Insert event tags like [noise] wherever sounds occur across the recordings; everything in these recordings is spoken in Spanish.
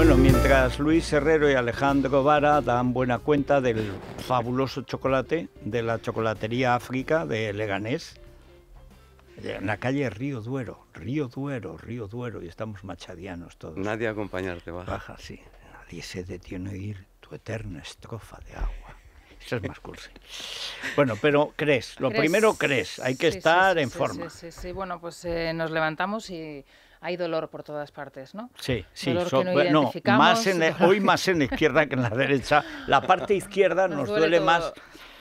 Bueno, mientras Luis Herrero y Alejandro Vara dan buena cuenta del fabuloso chocolate de la chocolatería África de Leganés, en la calle Río Duero, Río Duero, Río Duero, y estamos machadianos todos. Nadie acompañarte baja. Baja, sí. Nadie se detiene a ir tu eterna estrofa de agua. Eso es más cursi. Bueno, pero crees, lo primero crees, hay que estar en forma. Sí, sí, sí. Bueno, pues eh, nos levantamos y hay dolor por todas partes, ¿no? Sí, sí. Dolor que no [laughs] hoy más en la izquierda que en la derecha. La parte izquierda nos, duele, más...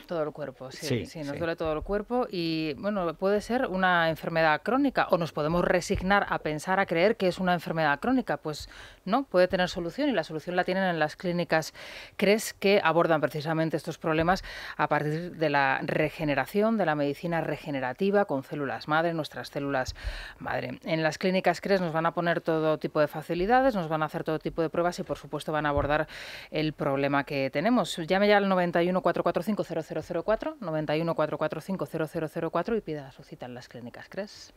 Todo el cuerpo, sí, sí, nos duele todo el cuerpo y bueno, puede ser una enfermedad crónica o nos podemos resignar a pensar, a creer que es una enfermedad crónica, pues ¿no? Puede tener solución y la solución la tienen en las clínicas CRES que abordan precisamente estos problemas a partir de la regeneración, de la medicina regenerativa con células madre, nuestras células madre. En las clínicas CRES nos van a poner todo tipo de facilidades, nos van a hacer todo tipo de pruebas y por supuesto van a abordar el problema que tenemos. Llame ya al 91 445 91 y pida su cita en las clínicas CRES.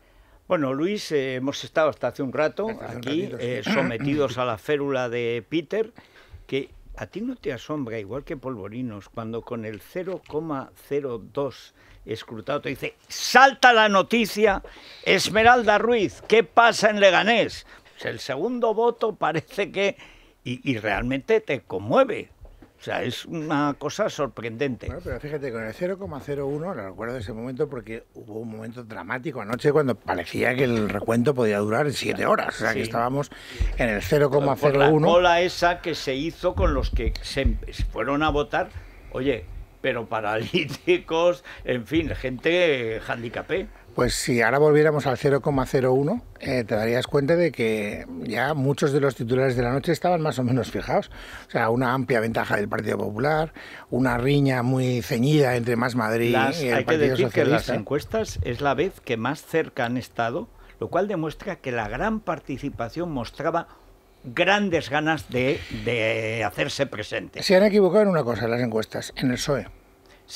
Bueno, Luis, eh, hemos estado hasta hace un rato aquí eh, sometidos a la férula de Peter, que a ti no te asombra, igual que Polvorinos, cuando con el 0,02 escrutado te dice, salta la noticia, Esmeralda Ruiz, ¿qué pasa en Leganés? Pues el segundo voto parece que... y realmente te conmueve, o sea, es una cosa sorprendente. Bueno, pero fíjate, con el 0,01, lo recuerdo de ese momento porque hubo un momento dramático anoche cuando parecía que el recuento podía durar siete horas. O sea, que estábamos en el 0,01. la cola esa que se hizo con los que em-, se fueron a votar, oye, pero paralíticos, en fin, gente handicapé. Pues si ahora volviéramos al 0,01, eh, te darías cuenta de que ya muchos de los titulares de la noche estaban más o menos fijados. O sea, una amplia ventaja del Partido Popular, una riña muy ceñida entre Más Madrid y el Hay que decir que las encuestas es la vez que más cerca han estado, lo cual demuestra que la gran participación mostraba grandes ganas de, de hacerse presente. Se han equivocado en una cosa las encuestas, en el PSOE.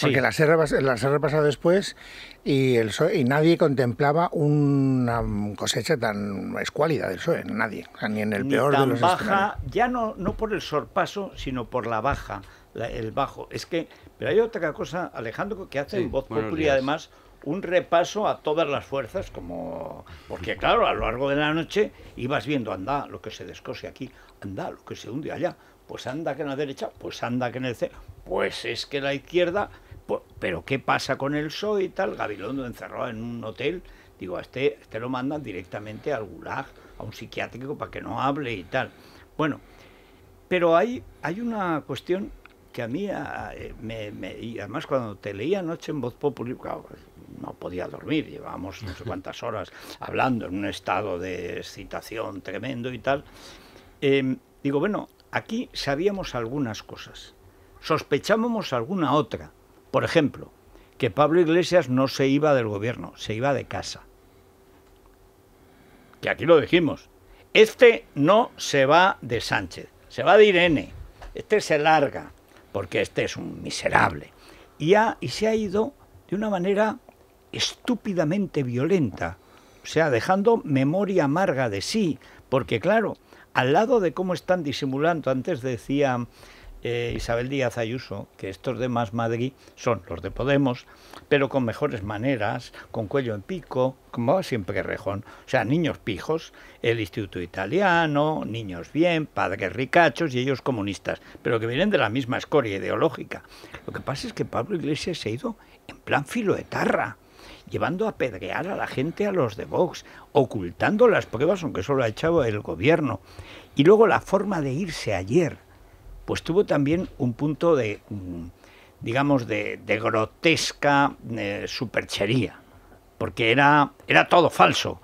Porque la serra, la después y, el y nadie contemplaba una cosecha tan escuálida del PSOE, nadie, ni en el peor de los baja, ya no, no por el sorpaso, sino por la baja, el bajo. Es que, pero hay otra cosa, Alejandro, que hace en Voz y además un repaso a todas las fuerzas, como porque claro, a lo largo de la noche ibas viendo, anda, lo que se descose aquí, anda, lo que se hunde allá, pues anda que en la derecha, pues anda que en el centro, pues es que la izquierda pues, pero ¿qué pasa con el PSOE y tal? Gabilondo encerró en un hotel, digo, este, a este, lo mandan directamente al gulag, a un psiquiátrico para que no hable y tal. Bueno, pero hay, hay una cuestión que a mí, me, y además cuando te leía anoche en Voz Popular, pues, no podía dormir, llevábamos no sé [laughs] cuántas horas hablando en un estado de excitación tremendo y tal, em, digo, bueno, aquí sabíamos algunas cosas, sospechábamos alguna otra, por ejemplo, que Pablo Iglesias no se iba del gobierno, se iba de casa. Que aquí lo dijimos. Este no se va de Sánchez, se va de Irene. Este se larga, porque este es un miserable. Y, y se ha ido de una manera estúpidamente violenta, o sea, dejando memoria amarga de sí, porque claro, al lado de cómo están disimulando, antes decían... Eh, Isabel Díaz Ayuso que estos de Más Madrid son los de Podemos, pero con mejores maneras, con cuello en pico, como siempre Rejón. O sea, niños pijos, el Instituto Italiano, niños bien, padres ricachos y ellos comunistas, pero que vienen de la misma escoria ideológica. Lo que pasa es que Pablo Iglesias se ha ido en plan filo filoetarra llevando a pedrear a la gente a los de Vox, ocultando las pruebas, aunque solo ha echado el gobierno. Y luego la forma de irse ayer, pues tuvo también un punto de, mm, digamos, de, grotesca eh, superchería, porque era, era todo falso.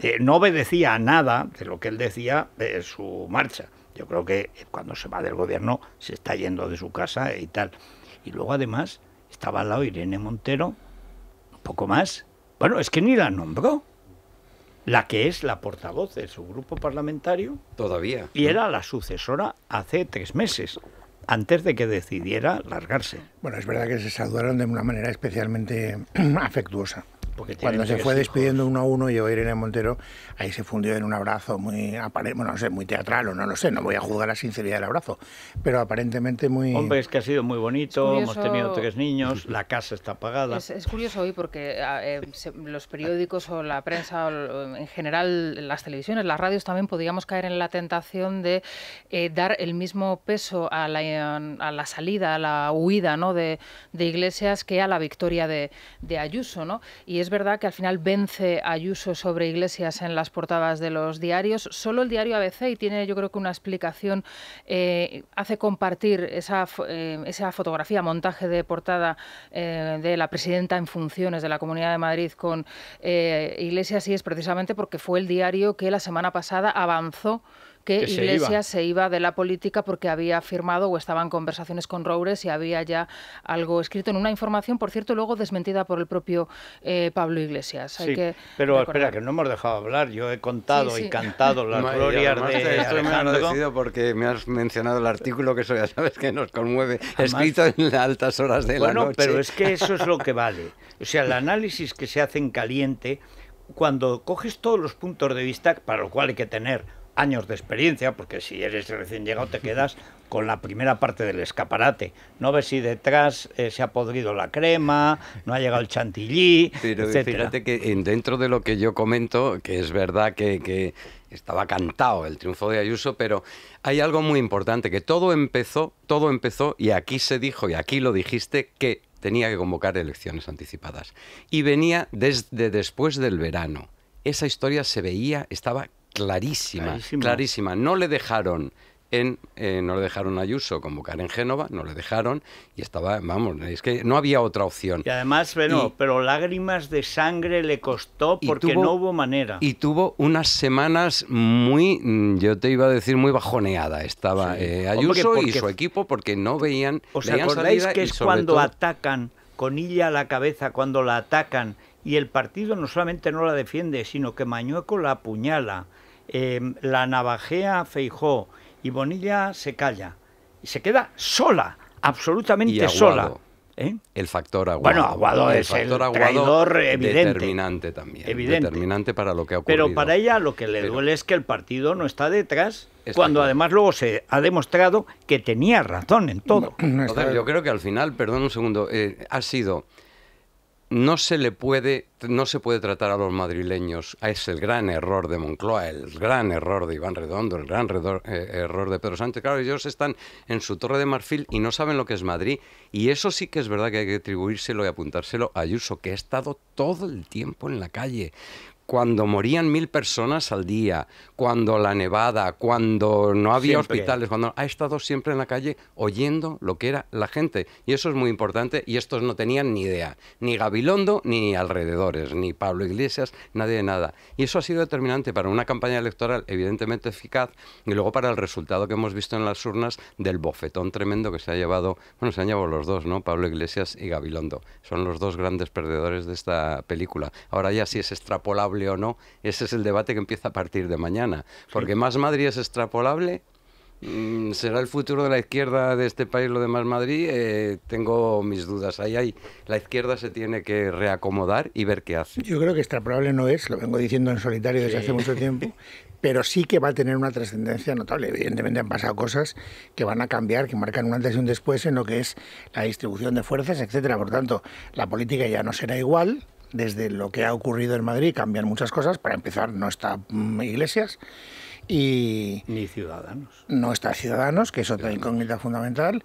Eh, no obedecía a nada de lo que él decía en eh, su marcha. Yo creo que cuando se va del gobierno se está yendo de su casa y tal. Y luego además estaba al lado Irene Montero, un poco más. Bueno, es que ni la nombró la que es la portavoz de su grupo parlamentario. Todavía. Y era la sucesora hace tres meses, antes de que decidiera largarse. Bueno, es verdad que se saludaron de una manera especialmente [clears throat] afectuosa. Cuando se fue despidiendo uno a uno, y llegó Irene Montero, ahí se fundió en un abrazo muy, bueno, no sé, muy teatral o no sé, no voy a juzgar la sinceridad del abrazo, pero aparentemente muy... Hombre, es que ha sido muy bonito, hemos tenido tres niños, la casa está apagada. Es, curioso hoy porque ah, eh, los periódicos o la prensa, en general las televisiones, las radios también podríamos caer en la tentación de eh, dar el mismo peso a la, salida, a la huida ¿no? de, Iglesias que a la victoria de, de Ayuso, ¿no? Y es es verdad que al final vence Ayuso sobre Iglesias en las portadas de los diarios. Solo el diario ABC, y tiene yo creo que una explicación, eh, hace compartir eh, esa, fotografía, montaje de portada eh, de la presidenta en funciones de la Comunidad de Madrid con Iglesias, y es precisamente porque fue el diario que la semana pasada avanzó que, Iglesias se iba. de la política porque había firmado o estaba en conversaciones con Roures y había ya algo escrito en una información, por cierto, luego desmentida por el propio eh, Pablo Iglesias. pero espera, que no hemos dejado hablar. Yo he contado y cantado las Gloria [laughs] glorias de Estoy porque me has mencionado el artículo que eso ya sabes que nos conmueve, escrito en las altas horas de la noche. Pero es que [laughs] eso es lo que vale. O sea, el análisis que se hace en caliente, cuando coges todos los puntos de vista, para lo cual hay que tener años de experiencia, porque si eres recién llegado te quedas con la primera parte del escaparate. No ves si detrás eh, se ha podrido la crema, no ha llegado el chantilly, Pero fíjate que dentro de lo que yo comento, que es verdad que, que estaba cantado el triunfo de Ayuso, pero hay algo muy importante, que todo empezó, todo empezó, y aquí se dijo, y aquí lo dijiste, que tenía que convocar elecciones anticipadas. Y venía desde después del verano. Esa historia se veía, estaba clarísima, clarísima, No le dejaron en, eh, no le dejaron a Ayuso convocar en Génova, no le dejaron y estaba, vamos, es que no había otra opción. Y además, bueno, pero lágrimas de sangre le costó porque no hubo manera. Y tuvo unas semanas muy, mm, yo te iba a decir, muy bajoneada estaba eh, Ayuso y su equipo porque no veían. sea, acordáis que es cuando atacan con ella a la cabeza, cuando la atacan y el partido no solamente no la defiende, sino que Mañueco la apuñala? Em, la navajea Feijó y Bonilla se calla. Y se queda sola, absolutamente sola. ¿eh? El factor aguado. Bueno, aguado el es factor el aguado Determinante también. Determinante para lo que ha ocurrido. Pero para ella lo que le duele es que el partido no está detrás, cuando además luego se ha demostrado que tenía razón en todo. yo creo que al final, perdón un segundo, eh, ha sido no se le puede, no se puede tratar a los madrileños. Ah, es el gran error de Moncloa, el gran error de Iván Redondo, el gran eh, error de Pedro Sánchez. Claro, ellos están en su torre de marfil y no saben lo que es Madrid. Y eso sí que es verdad que hay que atribuírselo y apuntárselo a Ayuso, que ha estado todo el tiempo en la calle, cuando morían mil personas al día, cuando la nevada, cuando no había hospitales, cuando ha estado siempre en la calle oyendo lo que era la gente. Y eso es muy importante y estos no tenían ni idea, ni Gabilondo, ni alrededores, ni Pablo Iglesias, nadie de nada. Y eso ha sido determinante para una campaña electoral evidentemente eficaz y luego para el resultado que hemos visto en las urnas del bofetón tremendo que se ha llevado, bueno, se han llevado los dos, ¿no? Pablo Iglesias y Gabilondo. Son los dos grandes perdedores de esta película. Ahora ya sí es extrapolable o no, ese es el debate que empieza a partir de mañana. Porque Más Madrid es extrapolable. Mm, ¿Será el futuro de la izquierda de este país lo de Más Madrid? Eh, tengo mis dudas. Ahí hay, la izquierda se tiene que reacomodar y ver qué hace. Yo creo que extrapolable no es, lo vengo diciendo en solitario desde hace mucho tiempo, [laughs] pero sí que va a tener una trascendencia notable. Evidentemente han pasado cosas que van a cambiar, que marcan un antes y un después en lo que es la distribución de fuerzas, etcétera. Por tanto, la política ya no será igual, desde lo que ha ocurrido en Madrid cambian muchas cosas. Para empezar, no está mm, Iglesias y ni ciudadanos. No está ciudadanos, que es otra incógnita fundamental.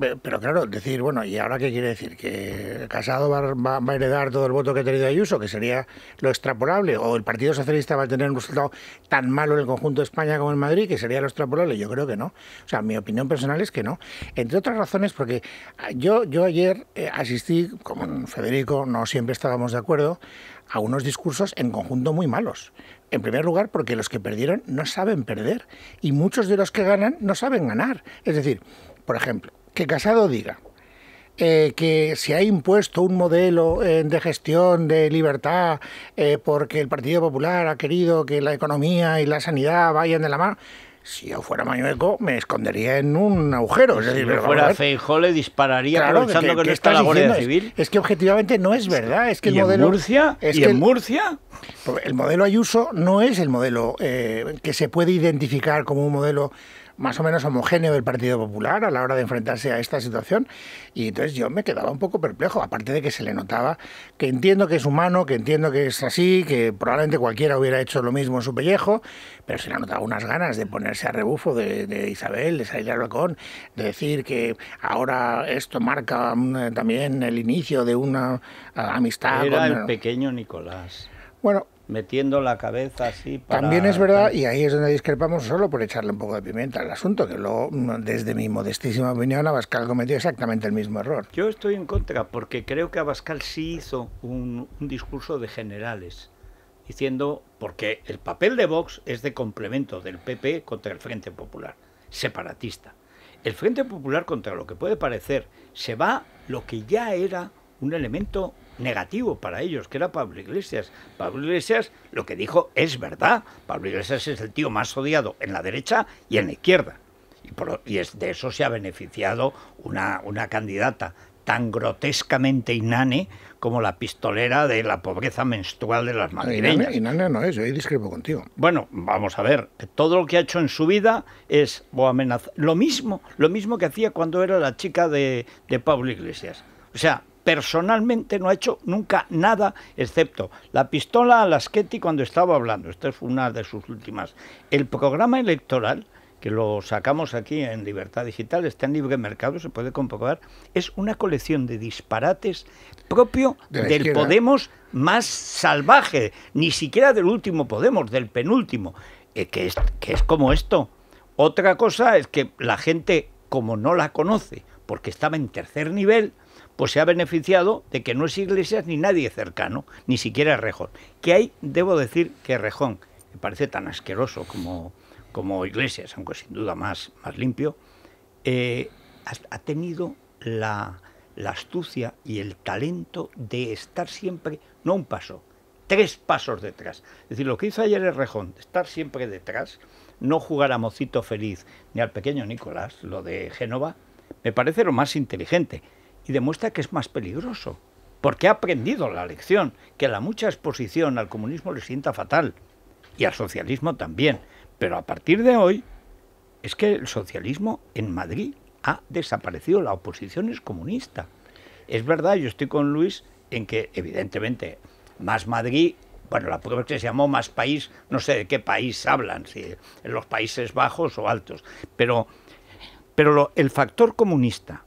Pero, claro, decir, bueno, ¿y ahora qué quiere decir? ¿Que Casado va, a heredar todo el voto que ha tenido Ayuso, que sería lo extrapolable? ¿O el Partido Socialista va a tener un resultado tan malo en el conjunto de España como en Madrid, que sería lo extrapolable? Yo creo que no. O sea, mi opinión personal es que no. Entre otras razones, porque ah, yo, yo ayer eh, asistí, como Federico, no siempre estábamos de acuerdo, a unos discursos en conjunto muy malos. En primer lugar, porque los que perdieron no saben perder y muchos de los que ganan no saben ganar. Es decir, por ejemplo, que Casado diga eh, que se ha impuesto un modelo eh, de gestión de libertad eh, porque el Partido Popular ha querido que la economía y la sanidad vayan de la mano. Si yo fuera Mañueco, me escondería en un agujero. si yo fuera Feijó, dispararía claro, que, no está la Guardia Civil. Es, que objetivamente no es verdad. Es que el en Murcia? en Murcia? Pues el, modelo Ayuso no es el modelo eh, que se puede identificar como un modelo más o menos homogéneo del Partido Popular a la hora de enfrentarse a esta situación. Y entonces yo me quedaba un poco perplejo, aparte de que se le notaba que entiendo que es humano, que entiendo que es así, que probablemente cualquiera hubiera hecho lo mismo en su pellejo, pero se le notaba unas ganas de ponerse a rebufo de, Isabel, de salir al balcón, de decir que ahora esto marca mm, eh, también el inicio de una eh, amistad. Era el pequeño Nicolás. Bueno, metiendo la cabeza así para... También es verdad, y ahí es donde discrepamos solo por echarle un poco de pimienta al asunto, que luego, desde mi modestísima opinión, Abascal cometió exactamente el mismo error. Yo estoy en contra, porque creo que Abascal sí hizo un, un discurso de generales, diciendo, porque el papel de Vox es de complemento del PP contra el Frente Popular, separatista. El Frente Popular, contra lo que puede parecer, se va lo que ya era un elemento negativo para ellos, que era Pablo Iglesias. Pablo Iglesias lo que dijo es verdad. Pablo Iglesias es el tío más odiado en la derecha y en la izquierda. Y, de eso se ha beneficiado una, una candidata tan grotescamente inane como la pistolera de la pobreza menstrual de las madrileñas. Inane, no es, yo ahí discrepo contigo. Bueno, vamos a ver, todo lo que ha hecho en su vida es lo mismo, lo mismo que hacía cuando era la chica de, de Pablo Iglesias. O sea, personalmente no ha hecho nunca nada, excepto la pistola a las Laschetti cuando estaba hablando. Esta es una de sus últimas. El programa electoral, que lo sacamos aquí en Libertad Digital, está en libre mercado, se puede comprobar, es una colección de disparates propio del Podemos más salvaje, ni siquiera del último Podemos, del penúltimo, eh, que, que es como esto. Otra cosa es que la gente, como no la conoce, porque estaba en tercer nivel, pues se ha beneficiado de que no es Iglesias ni nadie cercano, ni siquiera Rejón. Que hay, debo decir que Rejón, me parece tan asqueroso como, Iglesias, aunque sin duda más, más limpio, eh, ha, tenido la, la astucia y el talento de estar siempre, no un paso, tres pasos detrás. Es decir, lo que hizo ayer el Rejón, estar siempre detrás, no jugar a Mocito Feliz ni al pequeño Nicolás, lo de Génova, me parece lo más inteligente y demuestra que es más peligroso, porque ha aprendido la lección, que la mucha exposición al comunismo le sienta fatal, y al socialismo también. Pero a partir de hoy, es que el socialismo en Madrid ha desaparecido, la oposición es comunista. Es verdad, yo estoy con Luis en que, evidentemente, más Madrid bueno, la prueba que se llamó Más País, no sé de qué país hablan, si en los Países Bajos o Altos, pero, pero el factor comunista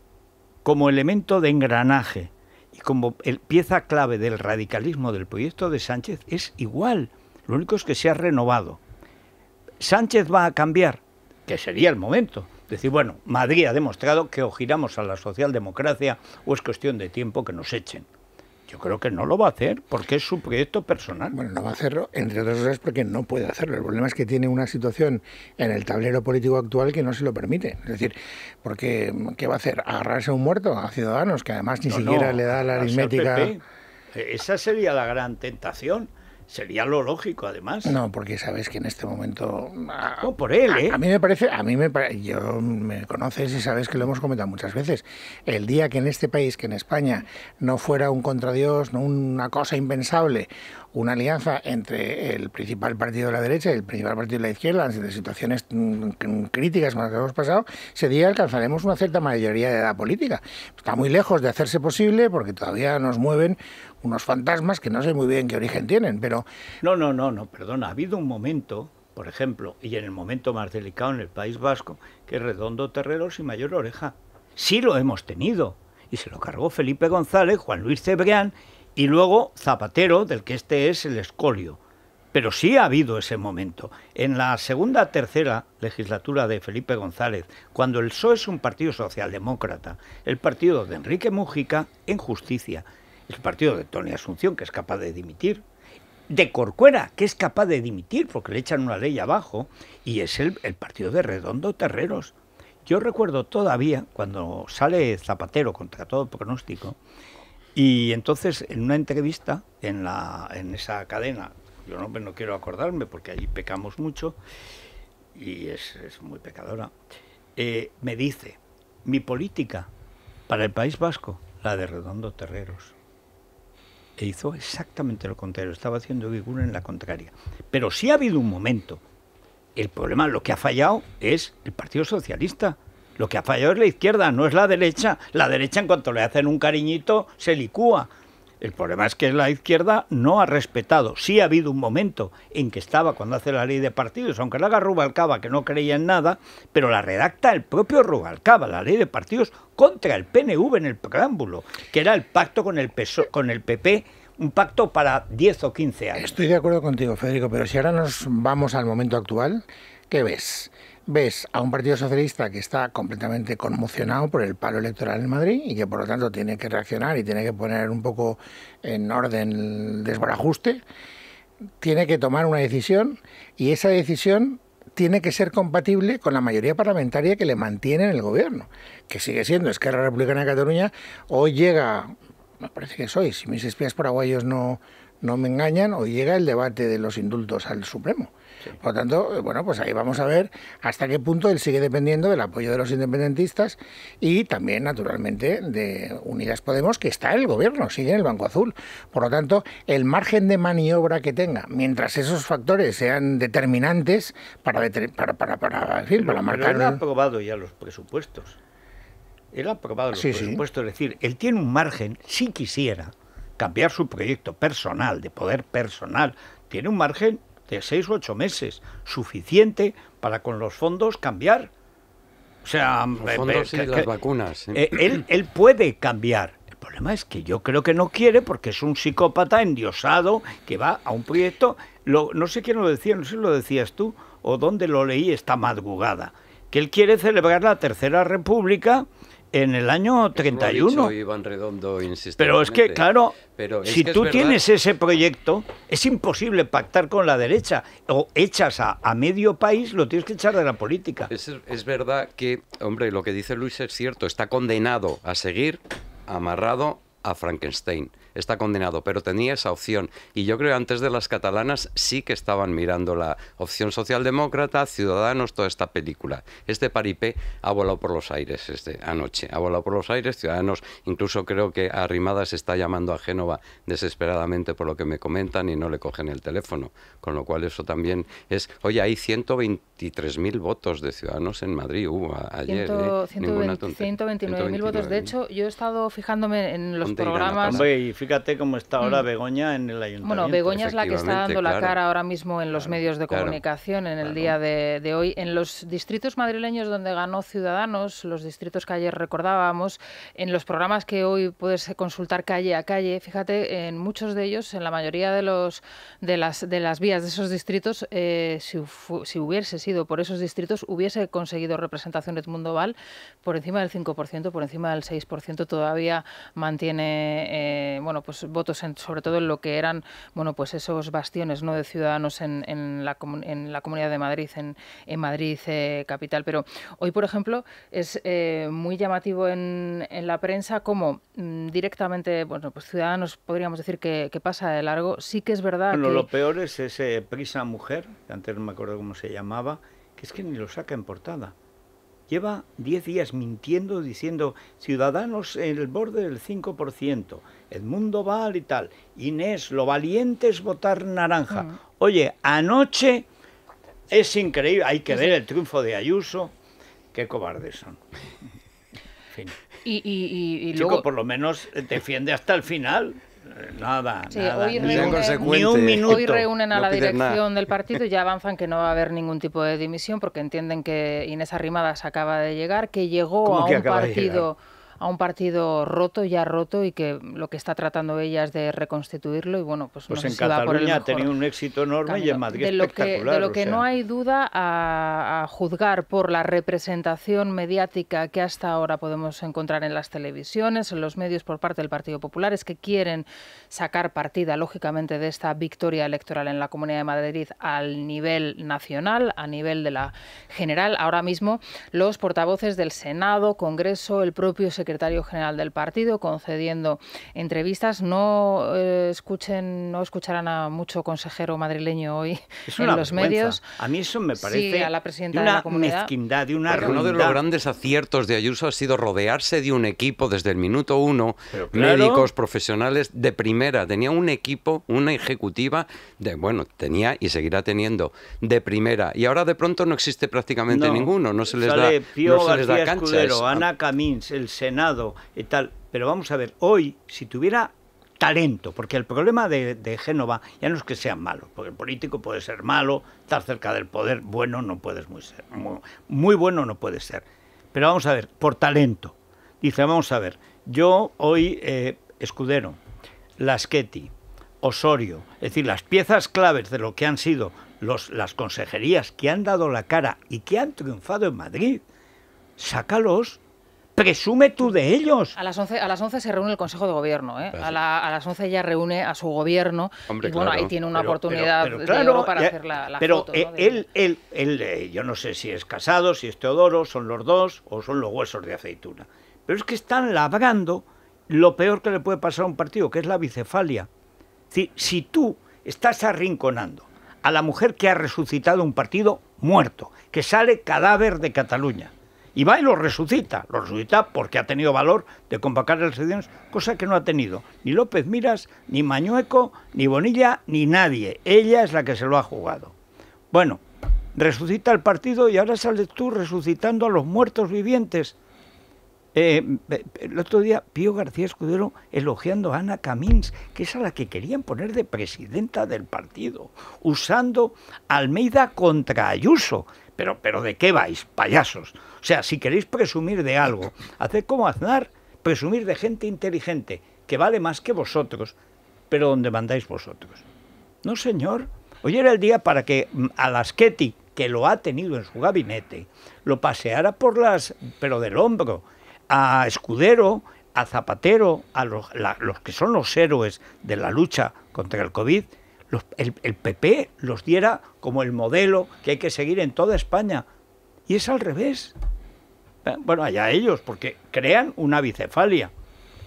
como elemento de engranaje y como pieza clave del radicalismo del proyecto de Sánchez es igual. Lo único es que se ha renovado. Sánchez va a cambiar, que sería el momento. Decir, bueno, Madrid ha demostrado que o giramos a la socialdemocracia o es cuestión de tiempo que nos echen. Yo creo que no lo va a hacer porque es su proyecto personal. Bueno, no va a hacerlo, entre otras cosas, porque no puede hacerlo. El problema es que tiene una situación en el tablero político actual que no se lo permite. Es decir, porque ¿qué va a hacer? ¿Agarrarse a un muerto? A Ciudadanos, que además ni siquiera le da la aritmética. Esa sería la gran tentación Sería lo lógico, además. No, porque sabes que en este momento. Ah, o oh, por él, ¿eh? A, mí me parece. A mí me, yo, me conoces y sabes que lo hemos comentado muchas veces. El día que en este país, que en España, no fuera un contradios, no una cosa impensable, una alianza entre el principal partido de la derecha y el principal partido de la izquierda en situaciones mm, mm, críticas como las que hemos pasado, ese que alcanzaremos una cierta mayoría de edad política. Está muy lejos de hacerse posible porque todavía nos mueven unos fantasmas que no sé muy bien qué origen tienen, pero... No, no, no, no, perdona, ha habido un momento por ejemplo, y en el momento más delicado en el País Vasco, que es redondo terreros y mayor oreja. Sí lo hemos tenido. Y se lo cargó Felipe González, Juan Luis Cebrián y luego Zapatero, del que este es el escolio. Pero sí ha habido ese momento. En la segunda, tercera legislatura de Felipe González, cuando el PSOE es un partido socialdemócrata, el partido de Enrique Mujica en justicia, el partido de Tony Asunción, que es capaz de dimitir, de Corcuera, que es capaz de dimitir porque le echan una ley abajo, y es el, el partido de Redondo Terreros. Yo recuerdo todavía, cuando sale Zapatero contra todo pronóstico, y entonces, en una entrevista en, la, en esa cadena, yo no, quiero acordarme porque allí pecamos mucho y es, muy pecadora, eh, me dice, mi política para el País Vasco, la de Redondo Terreros. E hizo exactamente lo contrario, estaba haciendo Guiguren en la contraria. Pero sí ha habido un momento. El problema, lo que ha fallado es el Partido Socialista, lo que ha fallado es la izquierda, no es la derecha. La derecha, en cuanto le hacen un cariñito, se licúa. El problema es que la izquierda no ha respetado. Sí ha habido un momento en que estaba cuando hace la ley de partidos, aunque la haga Rubalcaba, que no creía en nada, pero la redacta el propio Rubalcaba, la ley de partidos contra el PNV en el preámbulo, que era el pacto con el, e, con el PP un pacto para 10 o 15 años. Estoy de acuerdo contigo, Federico, pero si ahora nos vamos al momento actual, ¿qué ves? ves a un Partido Socialista que está completamente conmocionado por el palo electoral en Madrid y que por lo tanto tiene que reaccionar y tiene que poner un poco en orden el desbarajuste, tiene que tomar una decisión y esa decisión tiene que ser compatible con la mayoría parlamentaria que le mantiene en el gobierno, que sigue siendo Esquerra Republicana de Cataluña. Hoy llega, me parece que soy, si mis espías paraguayos no, no me engañan, hoy llega el debate de los indultos al Supremo por lo tanto, eh, bueno, pues ahí vamos a ver hasta qué punto él sigue dependiendo del apoyo de los independentistas y también, naturalmente, de Unidas Podemos, que está en el gobierno, sigue en el Banco Azul. Por lo tanto, el margen de maniobra que tenga, mientras esos factores sean determinantes para, para, para, para, Pero él ha aprobado ya los presupuestos. Él ha aprobado los presupuestos. Es decir, él tiene un margen, si quisiera, cambiar su proyecto personal, de poder personal, tiene un margen de seis u ocho meses, suficiente para con los fondos cambiar. O sea, los fondos y las vacunas. ¿eh? Eh, él, él puede cambiar. El problema es que yo creo que no quiere porque es un psicópata endiosado que va a un proyecto. Lo, no sé quién lo decía, no sé si lo decías tú o dónde lo leí esta madrugada. Que él quiere celebrar la Tercera República en el año 31. Iván Redondo, pero es que, claro, pero si tú tienes ese proyecto, es imposible pactar con la derecha. O echas a, medio país, lo tienes que echar de la política. Es, es verdad que, hombre, lo que dice Luis es cierto. Está condenado a seguir amarrado a Frankenstein está condenado, pero tenía esa opción. Y yo creo que antes de las catalanas sí que estaban mirando la opción socialdemócrata, Ciudadanos, toda esta película. Este paripé ha volado por los aires este, anoche, ha volado por los aires, Ciudadanos, incluso creo que Arrimada está llamando a Génova desesperadamente por lo que me comentan y no le cogen el teléfono, con lo cual eso también es, oye, hay 123.000 votos de Ciudadanos en Madrid, 129.000 ¿eh? votos, de hecho, yo he estado fijándome en los programas fíjate cómo está ahora mm. Begoña en el ayuntamiento. Bueno, Begoña es la que está dando la cara ahora mismo en los medios de comunicación en el día de, hoy. En los distritos madrileños donde ganó Ciudadanos, los distritos que ayer recordábamos, en los programas que hoy puedes consultar calle a calle, fíjate, en muchos de ellos, en la mayoría de, los, de, las, de las vías de esos distritos, eh, si, hubiese sido por esos distritos, hubiese conseguido representación Edmundo Val por encima del 5%, por encima del 6%, todavía mantiene... Eh, bueno, pues votos sobre todo en lo que eran, bueno, pues esos bastiones, ¿no? De ciudadanos en, la, Comunidad de Madrid, en, Madrid eh, capital. Pero hoy, por ejemplo, es eh, muy llamativo en, la prensa cómo mm, directamente, bueno, pues ciudadanos podríamos decir que, pasa de largo. Sí que es verdad lo peor es ese Prisa Mujer, que antes no me acuerdo cómo se llamaba, que es que ni lo saca en portada. Lleva 10 días mintiendo, diciendo, ciudadanos en el borde del 5%, Edmundo Val y tal, Inés, lo valiente es votar naranja. Mm. Oye, anoche es increíble, hay que ver el triunfo de Ayuso, qué cobardes son. Y, y, luego... por lo menos eh, defiende hasta el final nada, nada ni, un minuto. Hoy reúnen a la dirección del partido y ya [laughs] avanzan que no va a haber ningún tipo de dimisión porque entienden que Inés Arrimadas acaba de llegar, que llegó a un partido a un partido roto, ya roto, y que lo que está tratando ella es de reconstituirlo. Y bueno, pues, pues no en Cataluña por el ha tenido un éxito enorme y en Madrid lo espectacular, Que, de lo que no hay duda a, a juzgar por la representación mediática que hasta ahora podemos encontrar en las televisiones, en los medios por parte del Partido Popular, es que quieren sacar partida, lógicamente, de esta victoria electoral en la Comunidad de Madrid al nivel nacional, a nivel de la general. Ahora mismo los portavoces del Senado, Congreso, el propio secretario general del partido concediendo entrevistas. No eh, escuchen, no escucharán a mucho consejero madrileño hoy en los medios. A mí eso me parece una mezquindad, de una Uno de los grandes aciertos de Ayuso ha sido rodearse de un equipo desde el minuto uno, médicos, profesionales de primera tenía un equipo, una ejecutiva de, bueno, tenía y seguirá teniendo de primera. Y ahora de pronto no existe prácticamente ninguno, no se les da, no se les da ah. Ana Camins, el Senado y tal. Pero vamos a ver, hoy, si tuviera talento, porque el problema de, Génova ya no es que sean malos, porque el político puede ser malo, estar cerca del poder, bueno no puedes muy ser, muy, bueno no puede ser. Pero vamos a ver, por talento. Dice, vamos a ver, yo hoy, eh, escudero, Laschetti, Osorio, es decir, las piezas claves de lo que han sido las consejerías que han dado la cara y que han triunfado en Madrid, sácalos presume tú de ellos. A las 11, a las se reúne el Consejo de Gobierno. ¿eh? A, las 11 ya reúne a su gobierno. y bueno, ahí tiene una oportunidad para hacer la, foto. Pero e, él, él, él, eh, yo no sé si es casado, si es Teodoro, son los dos o son los huesos de aceituna. Pero es que están labrando lo peor que le puede pasar a un partido, que es la bicefalia. Si, tú estás arrinconando a la mujer que ha resucitado un partido muerto, que sale cadáver de Cataluña, y va y lo resucita, lo resucita porque ha tenido valor de convocar las elecciones, cosa que no ha tenido ni López Miras, ni Mañueco, ni Bonilla, ni nadie. Ella es la que se lo ha jugado. Bueno, resucita el partido y ahora sales tú resucitando a los muertos vivientes. Eh, el otro día, Pío García Escudero elogiando a Ana Camins, que es a la que querían poner de presidenta del partido, usando Almeida contra Ayuso. Pero, pero ¿de qué vais, payasos? O sea, si queréis presumir de algo, hacer como Aznar, presumir de gente inteligente, que vale más que vosotros, pero donde mandáis vosotros. No, señor. Hoy era el día para que mm, a que lo ha tenido en su gabinete, lo paseara por las. pero del hombro a Escudero, a Zapatero, a los, los, que son los héroes de la lucha contra el COVID, el, PP los diera como el modelo que hay que seguir en toda España. Y es al revés. Eh, bueno, allá ellos, porque crean una bicefalia,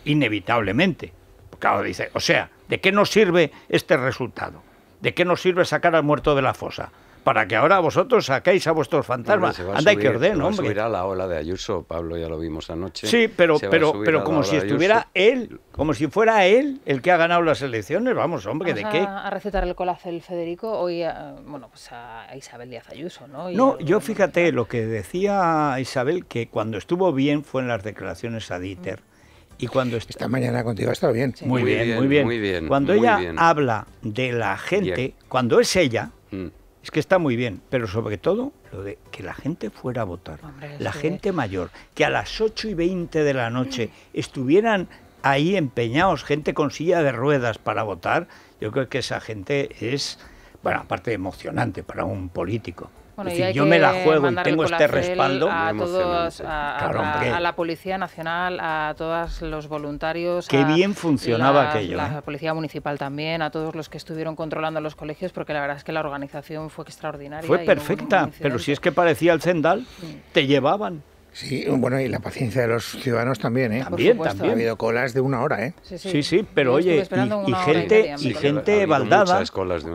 inevitablemente. Claro, dice, o sea, ¿de qué nos sirve este resultado? ¿De qué nos sirve sacar al muerto de la fosa? para que ahora vosotros sacáis a vuestros fantasmas. que Anda, ...se que orden, hombre. a la ola de Ayuso, Pablo, ya lo vimos anoche. Sí, pero, pero, pero como si estuviera él, como si fuera él el que ha ganado las elecciones, vamos, hombre, ¿de qué... qué? A recetar el el Federico, hoy, eh, bueno, pues a Isabel Díaz Ayuso, ¿no? no, yo fíjate, lo que decía Isabel, que cuando estuvo bien fue en las declaraciones a Dieter. Y cuando esta, mañana contigo ha estado bien. Muy, bien, muy bien. Muy bien. Cuando ella habla de la gente, cuando es ella, mm. Es que está muy bien, pero sobre todo lo de que la gente fuera a votar, la gente mayor, que a las 8 y 20 de la noche estuvieran ahí empeñados, gente con silla de ruedas para votar, yo creo que esa gente es, bueno, aparte emocionante para un político. Bueno, yo me la juego y tengo este respaldo. A, todos, a, la Policía Nacional, a todos los voluntarios. Qué bien funcionaba la, aquello. La ¿eh? Policía Municipal también, a todos los que estuvieron controlando los colegios, porque la verdad es que la organización fue extraordinaria. Fue perfecta, pero si es que parecía el Sendal, te llevaban. Sí, bueno, y la paciencia de los ciudadanos también, ¿eh? También, también. Ha habido colas de una hora, ¿eh? Sí, sí, pero oye, y, gente, y, gente baldada,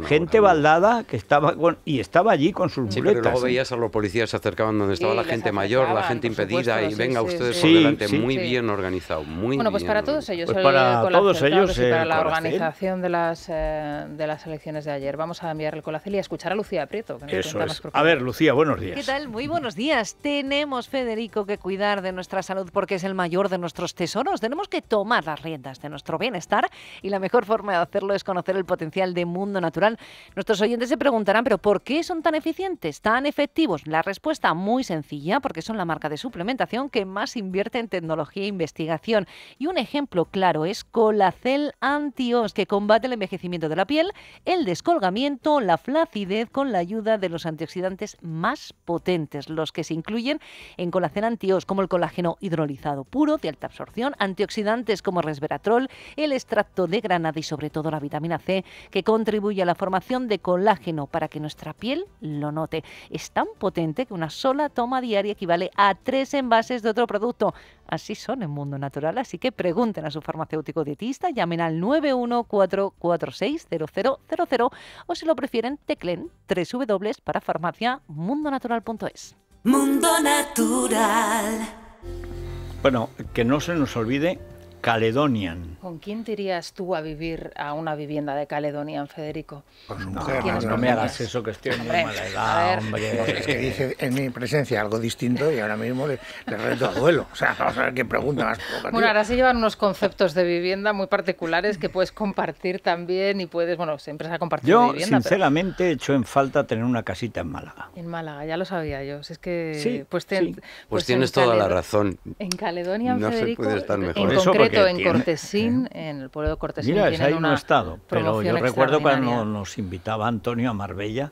gente baldada que estaba y estaba allí con sus sí, Pero luego ¿eh? veías a los policías se acercaban donde estaba la gente mayor, la gente impedida, y venga ustedes por delante, muy bien organizado, muy Bueno, pues para todos ellos, pues para todos ellos, para la organización de las, eh, de las elecciones de ayer. Vamos a enviar el colacel y a escuchar a Lucía Prieto. Eso es. A ver, Lucía, buenos días. ¿Qué tal? Muy buenos días. Tenemos, Federico que cuidar de nuestra salud porque es el mayor de nuestros tesoros. Tenemos que tomar las riendas de nuestro bienestar y la mejor forma de hacerlo es conocer el potencial de mundo natural. Nuestros oyentes se preguntarán, pero ¿por qué son tan eficientes, tan efectivos? La respuesta muy sencilla, porque son la marca de suplementación que más invierte en tecnología e investigación. Y un ejemplo claro es Colacel Antios, que combate el envejecimiento de la piel, el descolgamiento, la flacidez con la ayuda de los antioxidantes más potentes, los que se incluyen en Colacel antioxidantes como el colágeno hidrolizado puro de alta absorción, antioxidantes como resveratrol, el extracto de granada y sobre todo la vitamina C que contribuye a la formación de colágeno para que nuestra piel lo note. Es tan potente que una sola toma diaria equivale a tres envases de otro producto. Así son en Mundo Natural, así que pregunten a su farmacéutico dietista, llamen al 914460000 o si lo prefieren, teclen W para farmaciamundonatural.es. Mundo Natural. Bueno, que no se nos olvide Caledonian. ¿Con quién te irías tú a vivir a una vivienda de Caledonian, Federico? Pues no, me hagas eso, que estoy en mala edad, [laughs] Es que dice en mi presencia algo distinto y ahora mismo le, reto a duelo. O sea, vamos a ver pregunta más. Bueno, ahora se llevan unos conceptos de vivienda muy particulares que puedes compartir también y puedes, bueno, siempre se ha Yo, vivienda, sinceramente, he hecho en falta tener una casita en Málaga. En Málaga, ya lo sabía yo. es que, pues, pues, pues, tienes toda la razón. En Caledonia, no Federico, se puede estar mejor en Cortesín, ¿eh? en el pueblo de Cortesín. Mira, tienen una no estado, pero yo recuerdo cuando nos invitaba Antonio a Marbella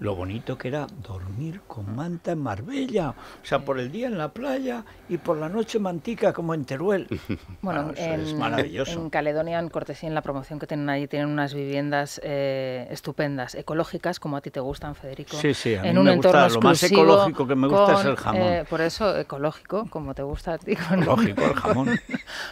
lo bonito que era dormir con manta en Marbella. O sea, por el día en la playa y por la noche mantica como en Teruel. [laughs] Bueno, en, es maravilloso. En Caledonia, en Cortesía, en la promoción que tienen allí, tienen unas viviendas eh, estupendas, ecológicas, como a ti te gustan, Federico. Sí, sí, a mí en un entorno lo más ecológico que me gusta es el jamón. Eh, por eso, ecológico, como te gusta a ti. Con, ecológico, el [laughs] jamón.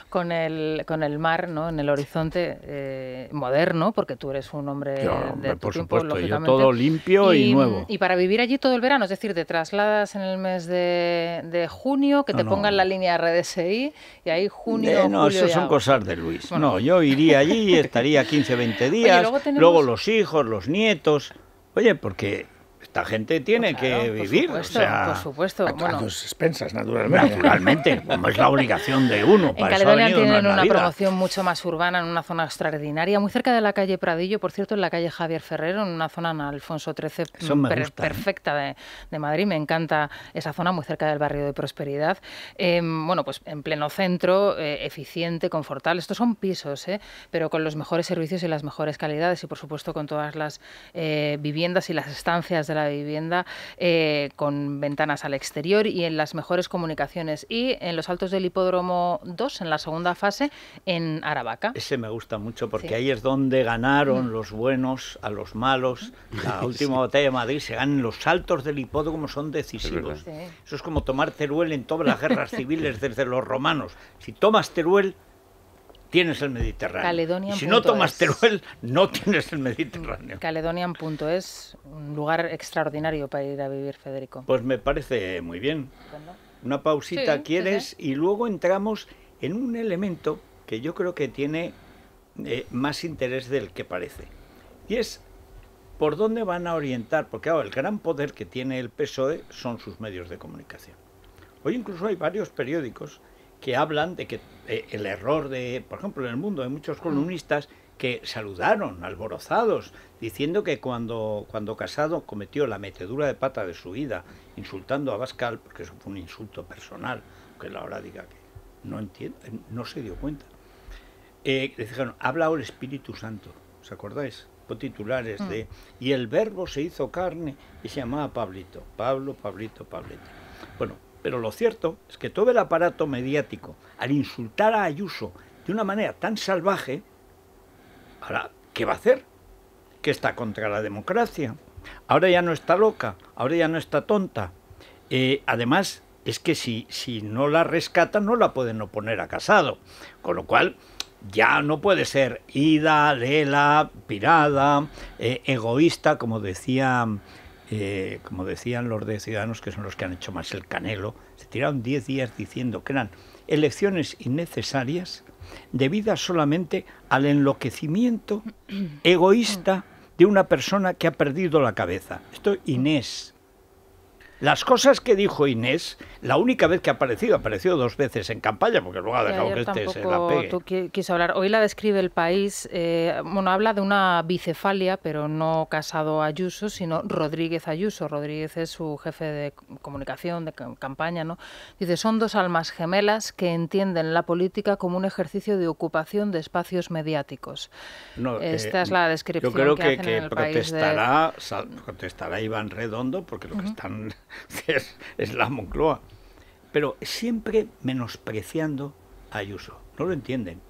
Con el, con el mar, ¿no? En el horizonte eh, moderno, porque tú eres un hombre de por supuesto. Yo todo limpio y, para vivir allí todo el verano, es decir, te trasladas en el mes de, junio, que te pongan la línea RDSI y ahí junio. Eh, no, eso son cosas de Luis. No, yo iría allí, estaría 15, 20 [laughs] días, luego los hijos, los nietos. Oye, porque esta gente tiene pues que vivir. Por o sea, por supuesto. bueno, tus expensas, naturalmente. [laughs] como es la obligación de uno. En Caledonia tienen una promoción mucho más urbana, en una zona extraordinaria, muy cerca de la calle Pradillo, por cierto, en la calle Javier Ferrero, en una zona en Alfonso XIII ¿eh? perfecta de, Madrid. Me encanta esa zona, muy cerca del barrio de Prosperidad. Em, bueno, pues en pleno centro, eh, eficiente, confortable. Estos son pisos, eh, pero con los mejores servicios y las mejores calidades y, por supuesto, con todas las eh, viviendas y las estancias de de la vivienda eh, con ventanas al exterior y en las mejores comunicaciones. Y en los altos del hipódromo 2, en la segunda fase, en Aravaca. Ese me gusta mucho porque ahí es donde ganaron los buenos a los malos. La última batalla de Madrid se ganan los saltos del hipódromo, son decisivos. Eso es como tomar Teruel en todas las guerras [laughs] civiles desde los romanos. Si tomas Teruel, tienes el Mediterráneo. si no tomas Teruel, no tienes el Mediterráneo. Caledonian.es, un lugar extraordinario para ir a vivir, Federico. Pues me parece muy bien. Una pausita pues quieres y luego entramos en un elemento que yo creo que tiene eh, más interés del que parece. Y es por dónde van a orientar, porque ahora el gran poder que tiene el PSOE son sus medios de comunicación. Hoy incluso hay varios periódicos que hablan de que eh, el error de, por ejemplo, en el mundo hay muchos mm. columnistas que saludaron alborozados, diciendo que cuando, cuando Casado cometió la metedura de pata de su vida, insultando a Bascal, porque eso fue un insulto personal, que la hora diga que no entiende, no se dio cuenta. Eh, le dijeron, habla el Espíritu Santo, ¿os acordáis? Por titulares mm. de... Y el verbo se hizo carne y se llamaba Pablito, Pablo, Pablito, Pablito. Bueno, pero lo cierto es que todo el aparato mediático, al insultar a Ayuso de una manera tan salvaje, ahora, ¿qué va a hacer? Que está contra la democracia. Ahora ya no está loca, ahora ya no está tonta. Eh, además, es que si, si no la rescatan, no la pueden oponer a casado. Con lo cual, ya no puede ser ida, lela, pirada, eh, egoísta, como decía eh, como decían los de Ciudadanos, que son los que han hecho más el canelo, se tiraron 10 días diciendo que eran elecciones innecesarias debidas solamente al enloquecimiento egoísta de una persona que ha perdido la cabeza. Esto Inés las cosas que dijo Inés, la única vez que ha aparecido, apareció dos veces en campaña, porque luego ha dejado que este se la pegue. Tú quiso hablar. Hoy la describe el país, eh, bueno, habla de una bicefalia, pero no Casado Ayuso, sino Rodríguez Ayuso. Rodríguez es su jefe de comunicación, de campaña, ¿no? Dice, son dos almas gemelas que entienden la política como un ejercicio de ocupación de espacios mediáticos. Eh, Esta es la descripción. que creo que, que protestará, Iván Redondo, porque lo que están [laughs] es, la Moncloa. Pero siempre menospreciando a Ayuso. No lo entienden.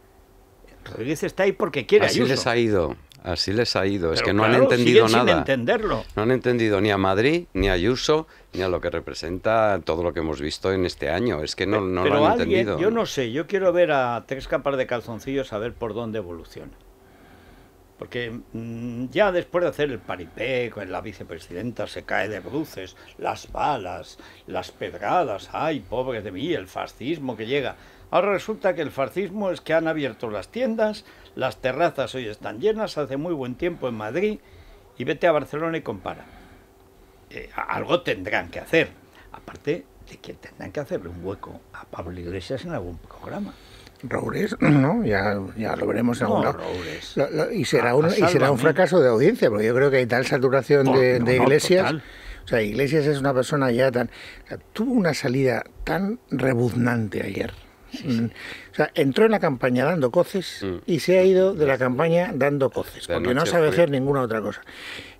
Rodríguez está ahí porque quiere Así les ha ido. Así les ha ido. es que no han entendido nada. entenderlo. No han entendido ni a Madrid, ni a Ayuso, ni a lo que representa todo lo que hemos visto en este año. Es que no, lo han entendido. Yo no sé, yo quiero ver a tres capas de calzoncillos a ver por dónde evoluciona. Porque mm, ya después de hacer el paripé con la vicepresidenta se cae de bruces, las balas, las pedradas, ay, pobre de mí, el fascismo que llega. Ahora resulta que el fascismo es que han abierto las tiendas, las terrazas hoy están llenas, hace muy buen tiempo en Madrid, y vete a Barcelona y compara. Eh, algo tendrán que hacer. Aparte de que tendrán que hacerle un hueco a Pablo Iglesias en algún programa. Roures, [clears throat] ¿no? Ya, ya lo veremos en algún lado. y, será un, y será un fracaso de audiencia, porque yo creo que hay tal saturación de, iglesias. o sea, Iglesias es una persona ya tan. tuvo una salida tan rebuznante ayer. Mm, o sea, entró en la campaña dando coces mm. y se ha ido de la campaña dando coces, porque no sabe hacer ninguna otra cosa.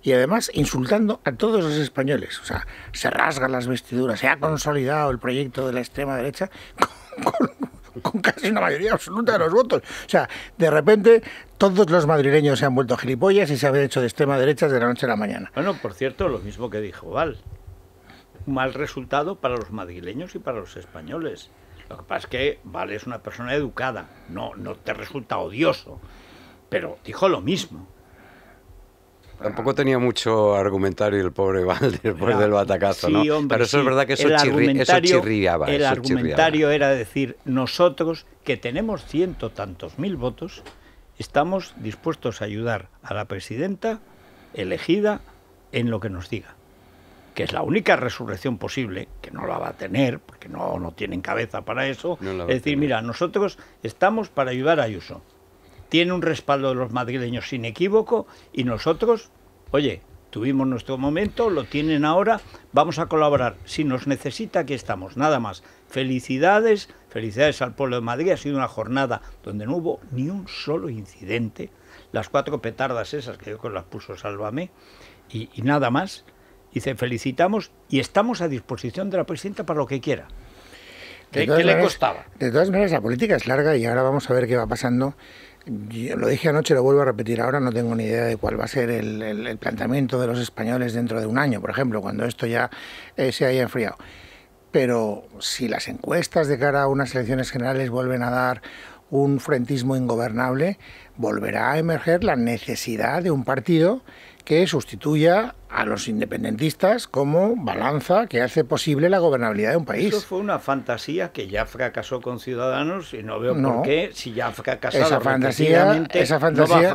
Y además insultando a todos los españoles. O sea, se rasgan las vestiduras, se ha consolidado el proyecto de la extrema derecha [laughs] con con casi una mayoría absoluta de los votos. O sea, de repente todos los madrileños se han vuelto gilipollas y se han hecho de extrema derecha de la noche a la mañana. Bueno, por cierto, lo mismo que dijo Val. Mal resultado para los madrileños y para los españoles. Lo que pasa es que Val es una persona educada, no, no te resulta odioso, pero dijo lo mismo. Tampoco tenía mucho argumentario el pobre valde después del batacazo, ¿no? Pero eso es verdad que eso, chirriaba. El argumentario era decir, nosotros que tenemos ciento tantos mil votos, estamos dispuestos a ayudar a la presidenta elegida en lo que nos diga que es la única resurrección posible, que no la va a tener, porque no, no tienen cabeza para eso, es decir, mira, nosotros estamos para ayudar a Ayuso tiene un respaldo de los madrileños sin equívoco, y nosotros, oye, tuvimos nuestro momento, lo tienen ahora, vamos a colaborar. Si nos necesita, aquí estamos, nada más. Felicidades, felicidades al pueblo de Madrid, ha sido una jornada donde no hubo ni un solo incidente, las cuatro petardas esas que yo creo que las puso Sálvame, y, nada más. Dice, felicitamos y estamos a disposición de la presidenta para lo que quiera. ¿Qué, le costaba? De todas maneras, la política es larga y ahora vamos a ver qué va pasando yo lo dije anoche, lo vuelvo a repetir ahora, no tengo ni idea de cuál va a ser el, planteamiento de los españoles dentro de un año, por ejemplo, cuando esto ya eh, se haya enfriado. Pero si las encuestas de cara a unas elecciones generales vuelven a dar un frentismo ingobernable, volverá a emerger la necesidad de un partido que sustituya a los independentistas como balanza que hace posible la gobernabilidad de un país. Eso fue una fantasía que ya fracasó con Ciudadanos y no veo por qué, si ya ha fracasado esa fantasía, esa fantasía,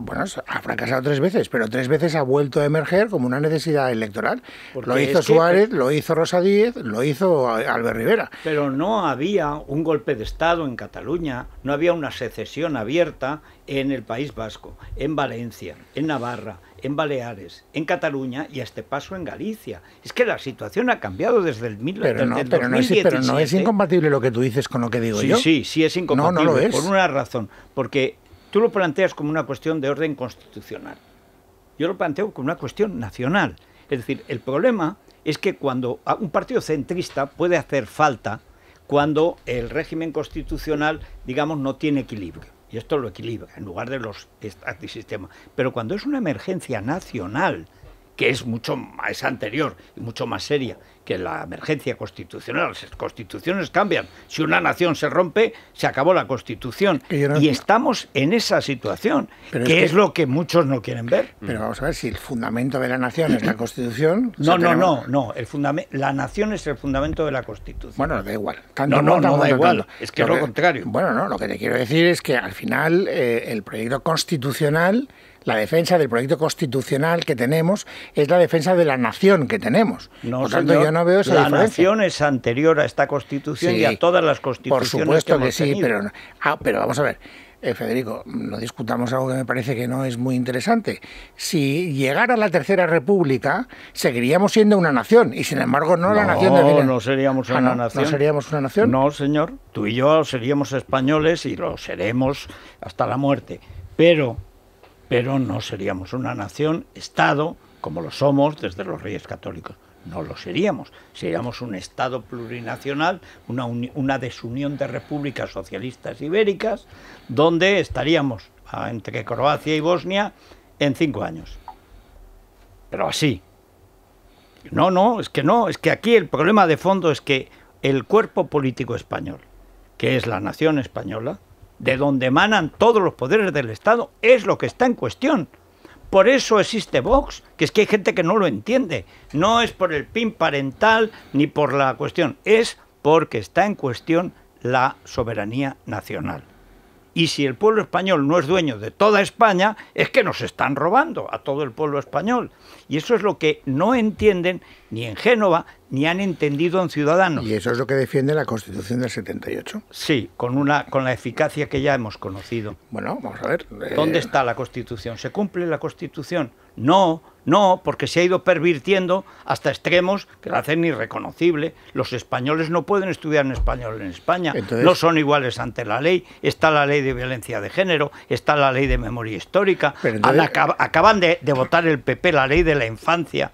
bueno, ha fracasado tres veces, pero tres veces ha vuelto a emerger como una necesidad electoral. lo hizo Suárez, lo hizo Rosa Díez, lo hizo Albert Rivera. Pero no había un golpe de Estado en Cataluña, no había una secesión abierta en el País Vasco, en Valencia, en Navarra, en Baleares, en Cataluña y a este paso en Galicia. Es que la situación ha cambiado desde el, mil, pero no, es, incompatible lo que tú dices con lo que digo yo. Sí, sí, sí es incompatible. es. Por una razón, porque tú lo planteas como una cuestión de orden constitucional. Yo lo planteo como una cuestión nacional. Es decir, el problema es que cuando un partido centrista puede hacer falta cuando el régimen constitucional, digamos, no tiene equilibrio esto lo equilibra en lugar de los antisistemas. Pero cuando es una emergencia nacional, que es mucho más anterior y mucho más seria, que la emergencia constitucional, las constituciones cambian. Si una nación se rompe, se acabó la constitución. Y estamos en esa situación, que, es lo que muchos no quieren ver. Mm. Pero vamos a ver, si el fundamento de la nación es la [coughs] constitución... No, no, no, no, el la nación es el fundamento de la constitución. Bueno, da igual. no, no, no, da igual, es que lo, contrario. Bueno, no, lo que te quiero decir es que al final eh, el proyecto constitucional la defensa del proyecto constitucional que tenemos es la defensa de la nación que tenemos. No, por tanto, yo no veo esa la nación es anterior a esta constitución y a todas las constituciones. Por supuesto que, sí, pero, ah, pero vamos a ver. Eh, Federico, no discutamos algo que me parece que no es muy interesante. Si llegara la Tercera República, seguiríamos siendo una nación, y sin embargo no, la nación de No, seríamos ah, una nación. ¿No seríamos una nación? No, señor. Tú y yo seríamos españoles y lo seremos hasta la muerte. Pero pero no seríamos una nación, Estado, como lo somos desde los Reyes Católicos. No lo seríamos. Seríamos un Estado plurinacional, una, desunión de repúblicas socialistas ibéricas, donde estaríamos ah, entre Croacia y Bosnia en cinco años. Pero así. No, no, es que no, es que aquí el problema de fondo es que el cuerpo político español, que es la nación española, de donde emanan todos los poderes del Estado, es lo que está en cuestión. Por eso existe Vox, que es que hay gente que no lo entiende. No es por el PIN parental ni por la cuestión, es porque está en cuestión la soberanía nacional. Y si el pueblo español no es dueño de toda España, es que nos están robando a todo el pueblo español. Y eso es lo que no entienden ni en Génova, ni han entendido a un ciudadano. Y eso es lo que defiende la Constitución del 78. Sí, con, una, con la eficacia que ya hemos conocido. Bueno, vamos a ver. Eh. ¿Dónde está la Constitución? ¿Se cumple la Constitución? No, no, porque se ha ido pervirtiendo hasta extremos que la hacen irreconocible. Los españoles no pueden estudiar en español en España. no son iguales ante la ley. Está la ley de violencia de género, está la ley de memoria histórica. acaban de, de votar el PP la ley de la infancia,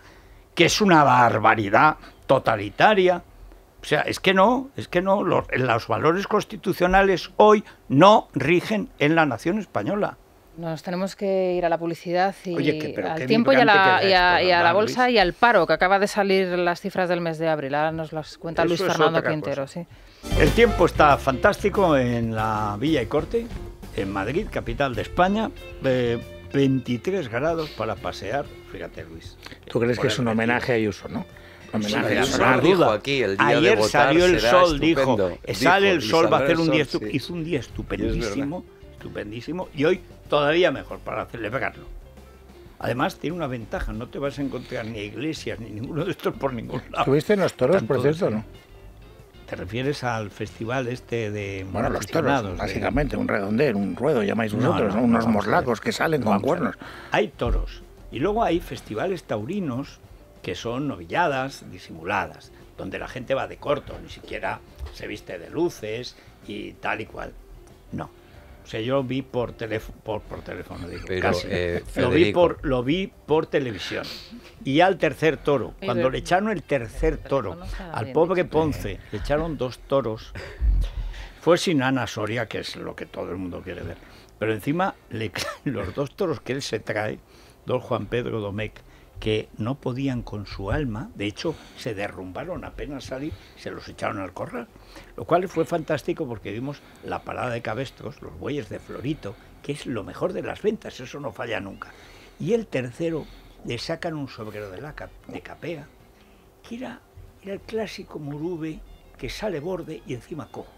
que es una barbaridad totalitaria. O sea, es que no, es que no, los, valores constitucionales hoy no rigen en la nación española. Nos tenemos que ir a la publicidad y al tiempo y a, la, bolsa y al paro, que acaba de salir las cifras del mes de abril. Ahora nos las cuenta Luis Fernando Quintero. Sí. El tiempo está fantástico en la Villa y Corte, en Madrid, capital de España. Eh, 23 grados para pasear, fíjate Luis. ¿Tú crees que es un homenaje a Ayuso, no? Ayer salió el sol, dijo, sale el sol, va a hacer un día, hizo un día estupendísimo, y hoy todavía mejor para celebrarlo. Además, tiene una ventaja, no te vas a encontrar ni iglesias ni ninguno de estos por ningún lado. ¿Tuviste en los toros, por cierto, no? ¿Te refieres al festival este de Bueno, los toros, básicamente, un redondel, un ruedo, llamáis vosotros, unos moslacos que salen con cuernos. Hay toros. Y luego hay festivales taurinos que son novilladas disimuladas, donde la gente va de corto, ni siquiera se viste de luces y tal y cual. No. O sea, yo vi por teléfono, por, teléfono eh, lo, vi por, lo vi por televisión. Y al tercer toro, cuando le echaron el tercer toro, al pobre Ponce, le echaron dos toros, fue sin Ana Soria, que es lo que todo el mundo quiere ver. Pero encima, [laughs] los dos toros que él se trae, don Juan Pedro Domecq, que no podían con su alma, de hecho se derrumbaron apenas salí, se los echaron al corral, lo cual fue fantástico porque vimos la parada de cabestros, los bueyes de Florito, que es lo mejor de las ventas, eso no falla nunca. Y el tercero le sacan un sobrero de, de capea, que era, era el clásico murube que sale borde y encima cojo.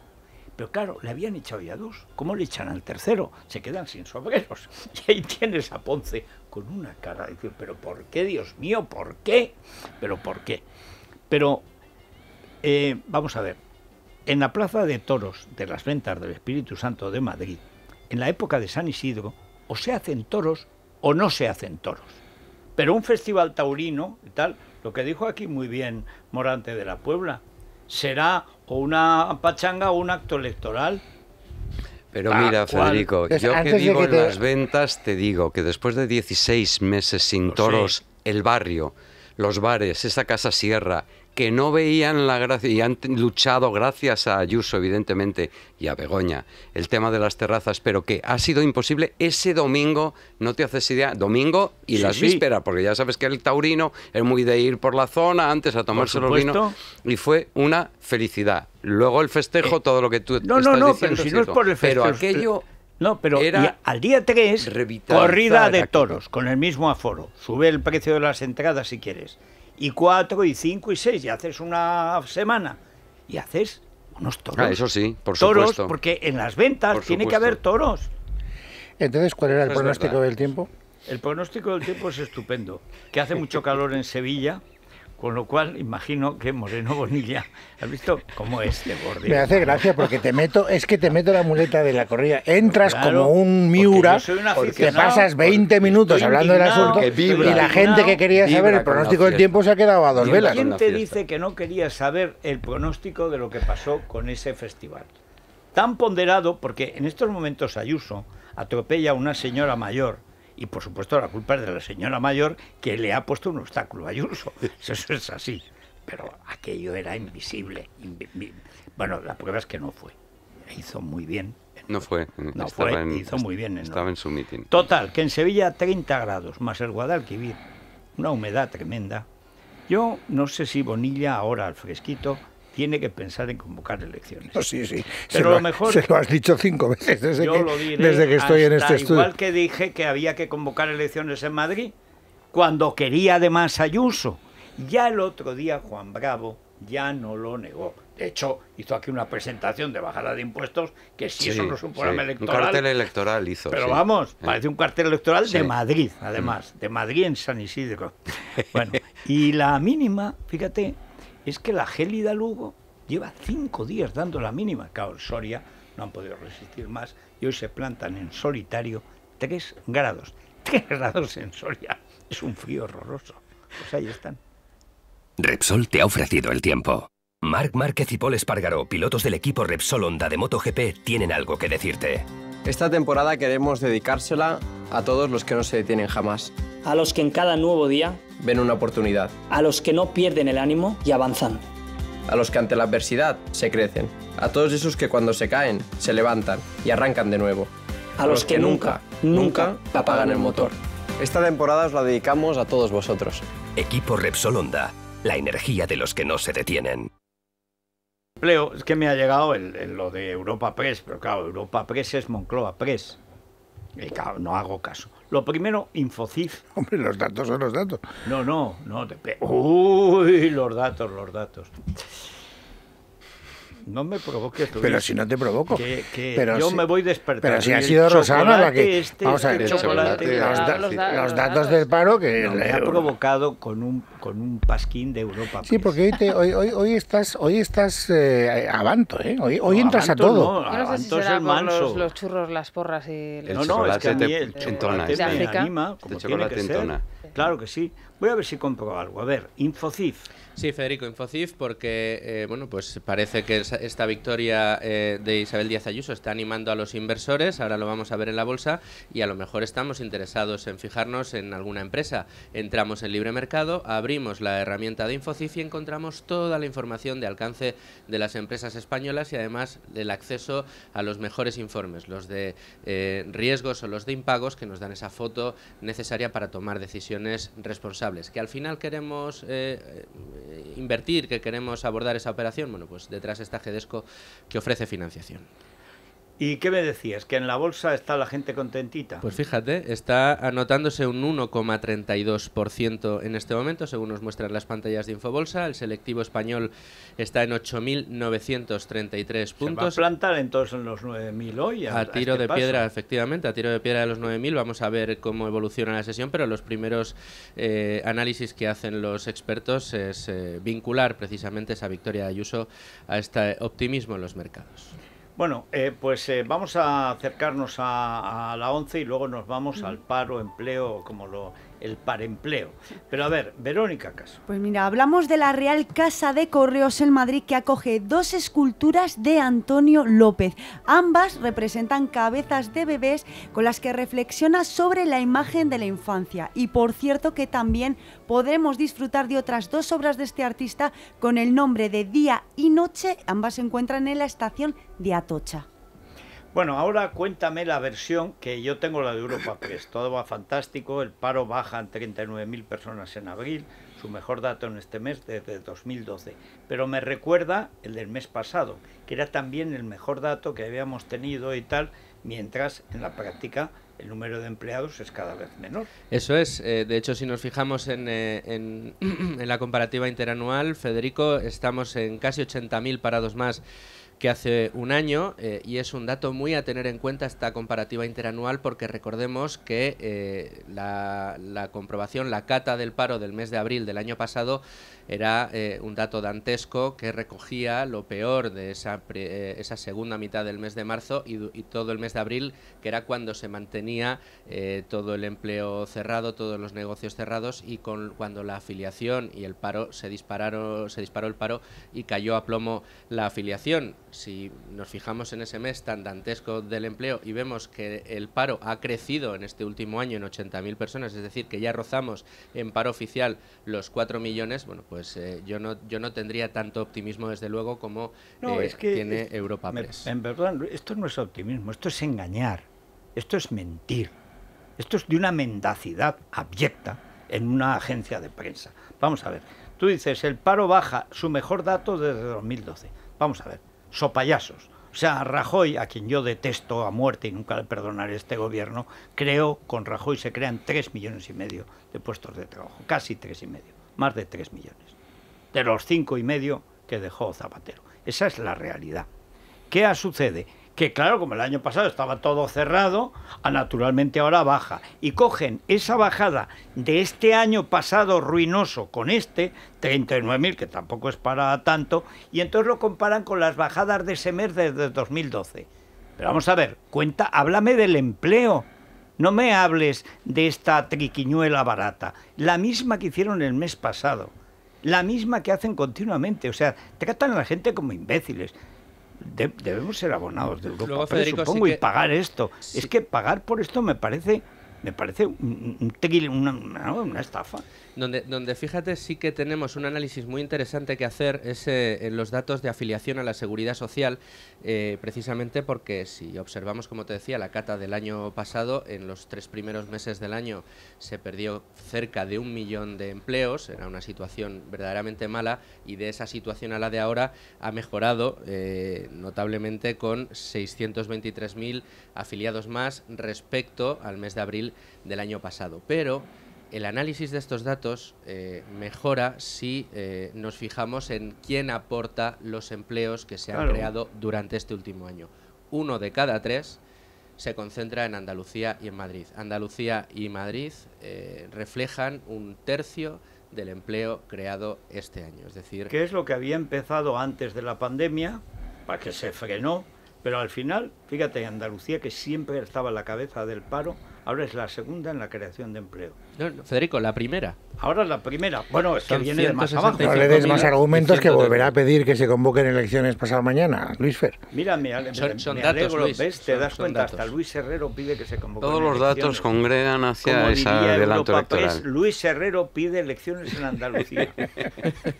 Pero claro, le habían echado ya dos. ¿Cómo le echan al tercero? Se quedan sin sobreros. [laughs] Y ahí tienes a Ponce con una cara de decir, pero ¿por qué, Dios mío? ¿Por qué? Pero ¿por qué? Pero, eh, vamos a ver, en la Plaza de Toros de las Ventas del Espíritu Santo de Madrid, en la época de San Isidro, o se hacen toros o no se hacen toros. Pero un festival taurino y tal, lo que dijo aquí muy bien Morante de la Puebla, será o una pachanga o un acto electoral. Pero mira, Federico, yo que vivo en las ventas, te digo que después de 16 meses sin pues toros, el barrio, los bares, esa casa sierra, que no veían la gracia y han luchado gracias a Ayuso, evidentemente, y a Begoña, el tema de las terrazas, pero que ha sido imposible ese domingo, no te haces idea, domingo y las vísperas, porque ya sabes que el taurino es muy de ir por la zona antes a tomarse los vinos, y fue una felicidad. Luego el festejo, eh, todo lo que tú no, estás no, no, pero si no por el festejo. Pero aquello... Eh, no, pero Era al día 3, corrida de toros, con el mismo aforo. Sube el precio de las entradas si quieres y cuatro, y cinco, y seis, y haces una semana, y haces unos toros. Ah, eso sí, por toros, supuesto. Toros, porque en las ventas tiene que haber toros. Entonces, ¿cuál era el pronóstico del tiempo? El pronóstico del tiempo es estupendo. Que hace mucho calor en Sevilla, con lo cual, imagino que Moreno Bonilla, ¿has visto cómo es de Me hace gracia porque te meto, es que te meto la muleta de la corrida. Entras como un Miura, te pasas 20 minutos hablando del asunto y la gente que quería saber el pronóstico del tiempo se ha quedado a dos velas. La gente dice que no quería saber el pronóstico de lo que pasó con ese festival? Tan ponderado, porque en estos momentos Ayuso atropella a una señora mayor y por supuesto la culpa es de la señora mayor que le ha puesto un obstáculo a Ayuso. [laughs] Eso es así. Pero aquello era invisible. Bueno, la prueba es que no fue. Hizo muy bien. No fue. No fue, hizo muy bien. estaba en su mitin. Total, que en Sevilla 30 grados, más el Guadalquivir, una humedad tremenda. Yo no sé si Bonilla ahora al fresquito tiene que pensar en convocar elecciones. Pues sí, sí. Pero lo, mejor. Se lo has dicho cinco veces desde, que, estoy en este estudio. Igual que dije que había que convocar elecciones en Madrid, cuando quería además Ayuso. Ya el otro día Juan Bravo ya no lo negó. De hecho, hizo aquí una presentación de bajada de impuestos, que si sí, eso no es un programa electoral. Un cartel electoral hizo. Pero vamos, parece un cartel electoral de Madrid, además, mm. de Madrid en San Isidro. [laughs] Bueno, y la mínima, fíjate, es que la Gélida Lugo lleva cinco días dando la mínima. Claro, Soria no han podido resistir más y hoy se plantan en solitario 3 grados. 3 [laughs] grados en Soria. Es un frío horroroso. Pues ahí están. Repsol te ha ofrecido el tiempo. Marc Márquez y Paul Espargaró, pilotos del equipo Repsol Honda de MotoGP, tienen algo que decirte. Esta temporada queremos dedicársela a todos los que no se detienen jamás a los que en cada nuevo día ven una oportunidad, a los que no pierden el ánimo y avanzan, a los que ante la adversidad se crecen, a todos esos que cuando se caen se levantan y arrancan de nuevo, a, los, que, nunca, nunca, apagan el motor. Esta temporada os la dedicamos a todos vosotros. Equipo Repsol Honda, la energía de los que no se detienen. Leo, es que me ha llegado lo de Europa Press, pero claro, Europa Press es Moncloa Press. Y claro, no hago caso. Lo primero, Infocif. [laughs] Hombre, los datos son los datos. No, no, no. Te Uy, los datos, los datos. No me provoques. Tú pero si no te provoco. yo me voy despertando. Pero si ha sido Rosana la que. Este, vamos a ver, los, los, datos del paro que. me ha provocado con un con un pasquín de Europa. Sí, pues. porque hoy, hoy, hoy, estás, hoy estás eh, avanto, ¿eh? Hoy, entras a todo. No, Los, churros, las porras y... No, no, es que también... el chocolate te, ¿eh? anima, como tiene que Claro que sí. Voy a ver si compro algo. A ver, Infocif. Sí, Federico, Infocif, porque eh, bueno, pues parece que esta victoria de Isabel Díaz Ayuso está animando a los inversores, ahora lo vamos a ver en la bolsa, y a lo mejor estamos interesados en fijarnos en alguna empresa. Entramos en libre mercado, abrimos la herramienta de InfoCIF y encontramos toda la información de alcance de las empresas españolas y además el acceso a los mejores informes, los de eh, riesgos o los de impagos que nos dan esa foto necesaria para tomar decisiones responsables. Que al final queremos eh, eh, invertir, que queremos abordar esa operación, bueno, pues detrás está GEDESCO que ofrece financiación. ¿Y qué me decías? ¿Que en la bolsa está la gente contentita? Pues fíjate, está anotándose un 1,32% en este momento, según nos muestran las pantallas de Infobolsa. El selectivo español está en 8.933 puntos. Se va a plantar entonces en los 9.000 hoy. A, este tiro de piedra, efectivamente, a tiro de piedra de los 9.000. Vamos a ver cómo evoluciona la sesión, pero los primeros eh, análisis que hacen los expertos es eh, vincular precisamente esa victoria de Ayuso a este optimismo en los mercados. Bueno, eh, pues eh, vamos a acercarnos a, a la 11 y luego nos vamos al paro, empleo, como lo el parempleo. Pero a ver, Verónica Caso. Pues mira, hablamos de la Real Casa de Correos en Madrid que acoge dos esculturas de Antonio López. Ambas representan cabezas de bebés con las que reflexiona sobre la imagen de la infancia. Y por cierto que también podremos disfrutar de otras dos obras de este artista con el nombre de Día y Noche. Ambas se encuentran en la estación de Atocha. Bueno, ahora cuéntame la versión que yo tengo la de Europa Press. [coughs] Todo va fantástico, el paro baja en 39.000 personas en abril, su mejor dato en este mes desde 2012. Pero me recuerda el del mes pasado, que era también el mejor dato que habíamos tenido y tal, mientras en la práctica el número de empleados es cada vez menor. Eso es. Eh, de hecho, si nos fijamos en, eh, en, [clears throat] en la comparativa interanual, Federico, estamos en casi 80.000 parados más que hace un año eh, y es un dato muy a tener en cuenta esta comparativa interanual porque recordemos que eh, la, comprobación, la cata del paro del mes de abril del año pasado era eh, un dato dantesco que recogía lo peor de esa, eh, esa segunda mitad del mes de marzo y, todo el mes de abril, que era cuando se mantenía eh, todo el empleo cerrado, todos los negocios cerrados y con, cuando la afiliación y el paro se dispararon, se disparó el paro y cayó a plomo la afiliación. Si nos fijamos en ese mes tan dantesco del empleo y vemos que el paro ha crecido en este último año en 80.000 personas, es decir, que ya rozamos en paro oficial los 4 millones, bueno, pues pues eh, yo, no, yo no tendría tanto optimismo, desde luego, como eh, que, tiene Europa Press. en verdad, esto no es optimismo, esto es engañar, esto es mentir, esto es de una mendacidad abyecta en una agencia de prensa. Vamos a ver, tú dices, el paro baja, su mejor dato desde 2012. Vamos a ver, sopayasos. O sea, Rajoy, a quien yo detesto a muerte y nunca le perdonaré este gobierno, creo, con Rajoy se crean tres millones y medio de puestos de trabajo, casi tres y medio más de 3 millones, de los cinco y medio que dejó Zapatero. Esa es la realidad. ¿Qué sucede? Que claro, como el año pasado estaba todo cerrado, ah, naturalmente ahora baja. Y cogen esa bajada de este año pasado ruinoso con este, 39.000, que tampoco es para tanto, y entonces lo comparan con las bajadas de ese mes desde 2012. Pero vamos a ver, cuenta, háblame del empleo no me hables de esta triquiñuela barata, la misma que hicieron el mes pasado, la misma que hacen continuamente. O sea, tratan a la gente como imbéciles. debemos ser abonados de Europa, supongo, y pagar esto. Es que pagar por esto me parece, me parece un, una estafa. Donde, donde fíjate, sí que tenemos un análisis muy interesante que hacer es eh, en los datos de afiliación a la seguridad social, eh, precisamente porque si observamos, como te decía, la cata del año pasado, en los tres primeros meses del año se perdió cerca de un millón de empleos, era una situación verdaderamente mala y de esa situación a la de ahora ha mejorado eh, notablemente con 623.000 afiliados más respecto al mes de abril del año pasado. Pero el análisis de estos datos eh, mejora si eh, nos fijamos en quién aporta los empleos que se han creado durante este último año. Uno de cada tres se concentra en Andalucía y en Madrid. Andalucía y Madrid eh, reflejan un tercio del empleo creado este año. Es decir, ¿qué es lo que había empezado antes de la pandemia? Para que se frenó, pero al final, fíjate, Andalucía, que siempre estaba en la cabeza del paro, Ahora es la segunda en la creación de empleo. Federico, la primera. Ahora la primera. Bueno, es que viene de más abajo. No le des más argumentos que volverá a pedir que se convoquen elecciones pasado mañana, Luis Fer. Mira, me, ale, son, datos, alegro, ¿ves? Te das cuenta, hasta Luis Herrero pide que se convoquen Todos los datos congregan hacia Como esa diría adelanto Europa electoral. Luis Herrero pide elecciones en Andalucía. [laughs]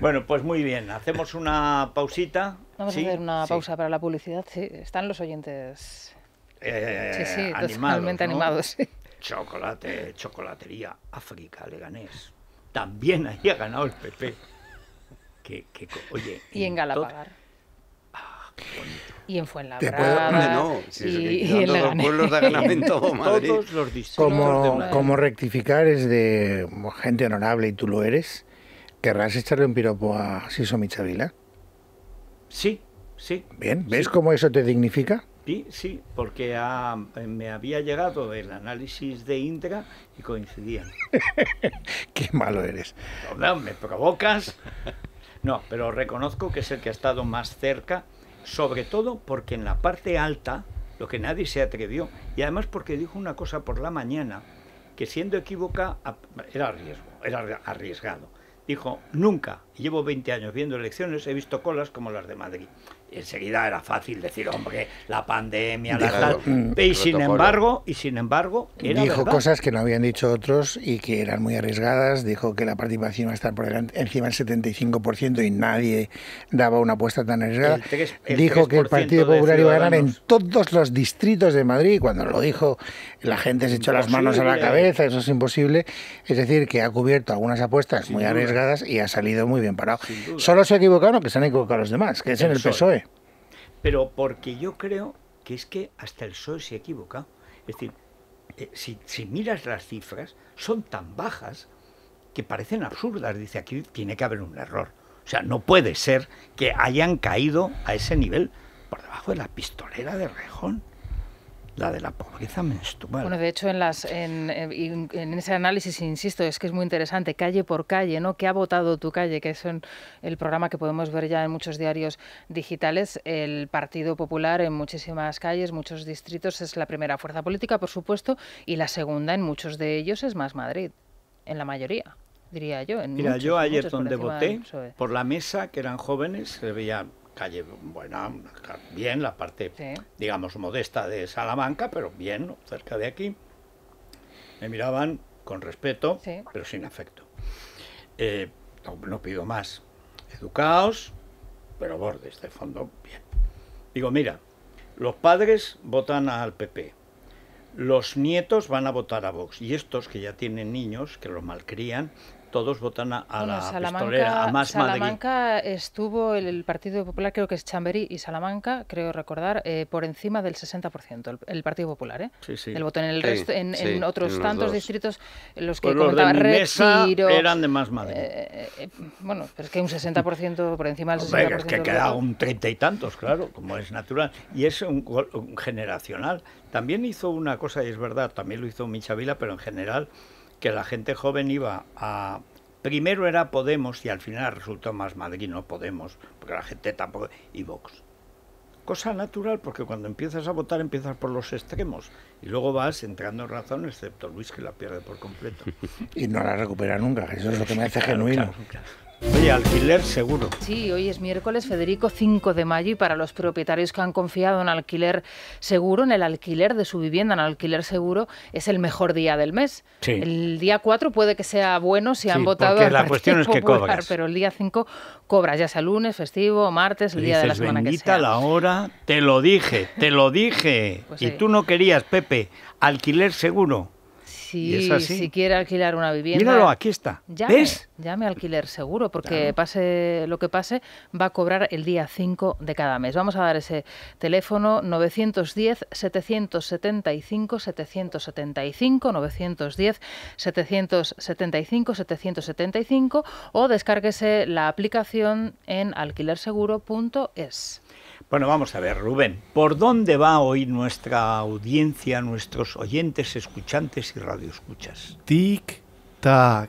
bueno, pues muy bien. Hacemos una pausita. Vamos a hacer una pausa para la publicidad. Sí, están los oyentes eh, sí, sí, totalmente animados. Chocolate, chocolatería África, Leganés. También ahí ha ganado el PP. oye, y en, Galapagar. Ah, qué Y en Fuenlabrada. no, y, en los pueblos de Aglamento, [laughs] Madrid. Todos los como, rectificar es de gente honorable y tú lo eres, ¿querrás echarle un piropo a Siso Michavila? Sí, sí. Bien, ¿ves cómo eso te dignifica? Sí, sí, porque ah, eh, me había llegado el análisis de intra y coincidían. [laughs] Qué malo eres. No, me provocas. No, pero reconozco que es el que ha estado más cerca, sobre todo porque en la parte alta, lo que nadie se atrevió, y además porque dijo una cosa por la mañana, que siendo equívoca era riesgo, era arriesgado. Dijo, nunca, llevo 20 años viendo elecciones, he visto colas como las de Madrid enseguida era fácil decir, hombre, la pandemia, tal. Y sin embargo, y sin embargo, era Dijo cosas que no habían dicho otros y que eran muy arriesgadas. Dijo que la participación iba a estar por encima del 75% y nadie daba una apuesta tan arriesgada. dijo que el Partido Popular iba a ganar en todos los distritos de Madrid. Y cuando lo dijo, la gente se echó las manos a la cabeza, eso es imposible. Es decir, que ha cubierto algunas apuestas muy arriesgadas y ha salido muy bien parado. Solo se ha equivocado, que se han equivocado los demás, que es en el PSOE pero porque yo creo que es que hasta el sol se equivoca. Es decir, eh, si, si miras las cifras, son tan bajas que parecen absurdas. Dice, aquí tiene que haber un error. O sea, no puede ser que hayan caído a ese nivel por debajo de la pistolera de Rejón la de la pobreza menstrual. Bueno, de hecho, en, las, en, ese análisis, insisto, es que es muy interesante, calle por calle, ¿no? ¿Qué ha votado tu calle? Que es el programa que podemos ver ya en muchos diarios digitales. El Partido Popular en muchísimas calles, muchos distritos, es la primera fuerza política, por supuesto, y la segunda en muchos de ellos es Más Madrid, en la mayoría diría yo. Mira, yo ayer donde voté, e. por la mesa, que eran jóvenes, se veía calle buena, bien, la parte, digamos, modesta de Salamanca, pero bien, cerca de aquí. Me miraban con respeto, pero sin afecto. Eh, no, pido más. Educaos, pero bordes, de fondo, bien. Digo, mira, los padres votan al PP, los nietos van a votar a Vox, y estos que ya tienen niños, que los malcrían, todos votan a, la a más Salamanca estuvo el, Partido Popular, creo que es Chamberí y Salamanca, creo recordar, eh, por encima del 60%, el, Partido Popular, ¿eh? El voto en el resto, en, otros tantos distritos, los que pues eran de más madre. Eh, eh, bueno, pero es que un 60% por encima del 60%. es que queda un treinta y tantos, claro, como es natural. Y es un, generacional. También hizo una cosa, y es verdad, también lo hizo Michavila, pero en general que la gente joven iba a... Primero era Podemos y al final resultó más Madrid, no Podemos, porque la gente tampoco... y Vox. Cosa natural, porque cuando empiezas a votar empiezas por los extremos y luego vas entrando en razón, excepto Luis que la pierde por completo. [laughs] Y no la recupera nunca, eso es lo que me hace genuino. Oye, alquiler seguro. Sí, hoy es miércoles, Federico, 5 de mayo, y para los propietarios que han confiado en alquiler seguro, en el alquiler de su vivienda, en alquiler seguro, es el mejor día del mes. El día 4 puede que sea bueno si han votado Porque la cuestión es que cobras. pero el día 5 cobras, ya sea lunes, festivo, martes, el día de la semana que sea. la hora, te lo dije, te lo dije, pues y tú no querías, Pepe, alquiler seguro si, quiere alquilar una vivienda. Míralo, aquí está. Llame, ¿Ves? Llame alquiler seguro, porque pase lo que pase, va a cobrar el día 5 de cada mes. Vamos a dar ese teléfono 910-775-775, 910-775-775 o descárguese la aplicación en alquilerseguro.es. Bueno, vamos a ver, Rubén, ¿por dónde va hoy nuestra audiencia, nuestros oyentes, escuchantes y radioescuchas? Tic, tac,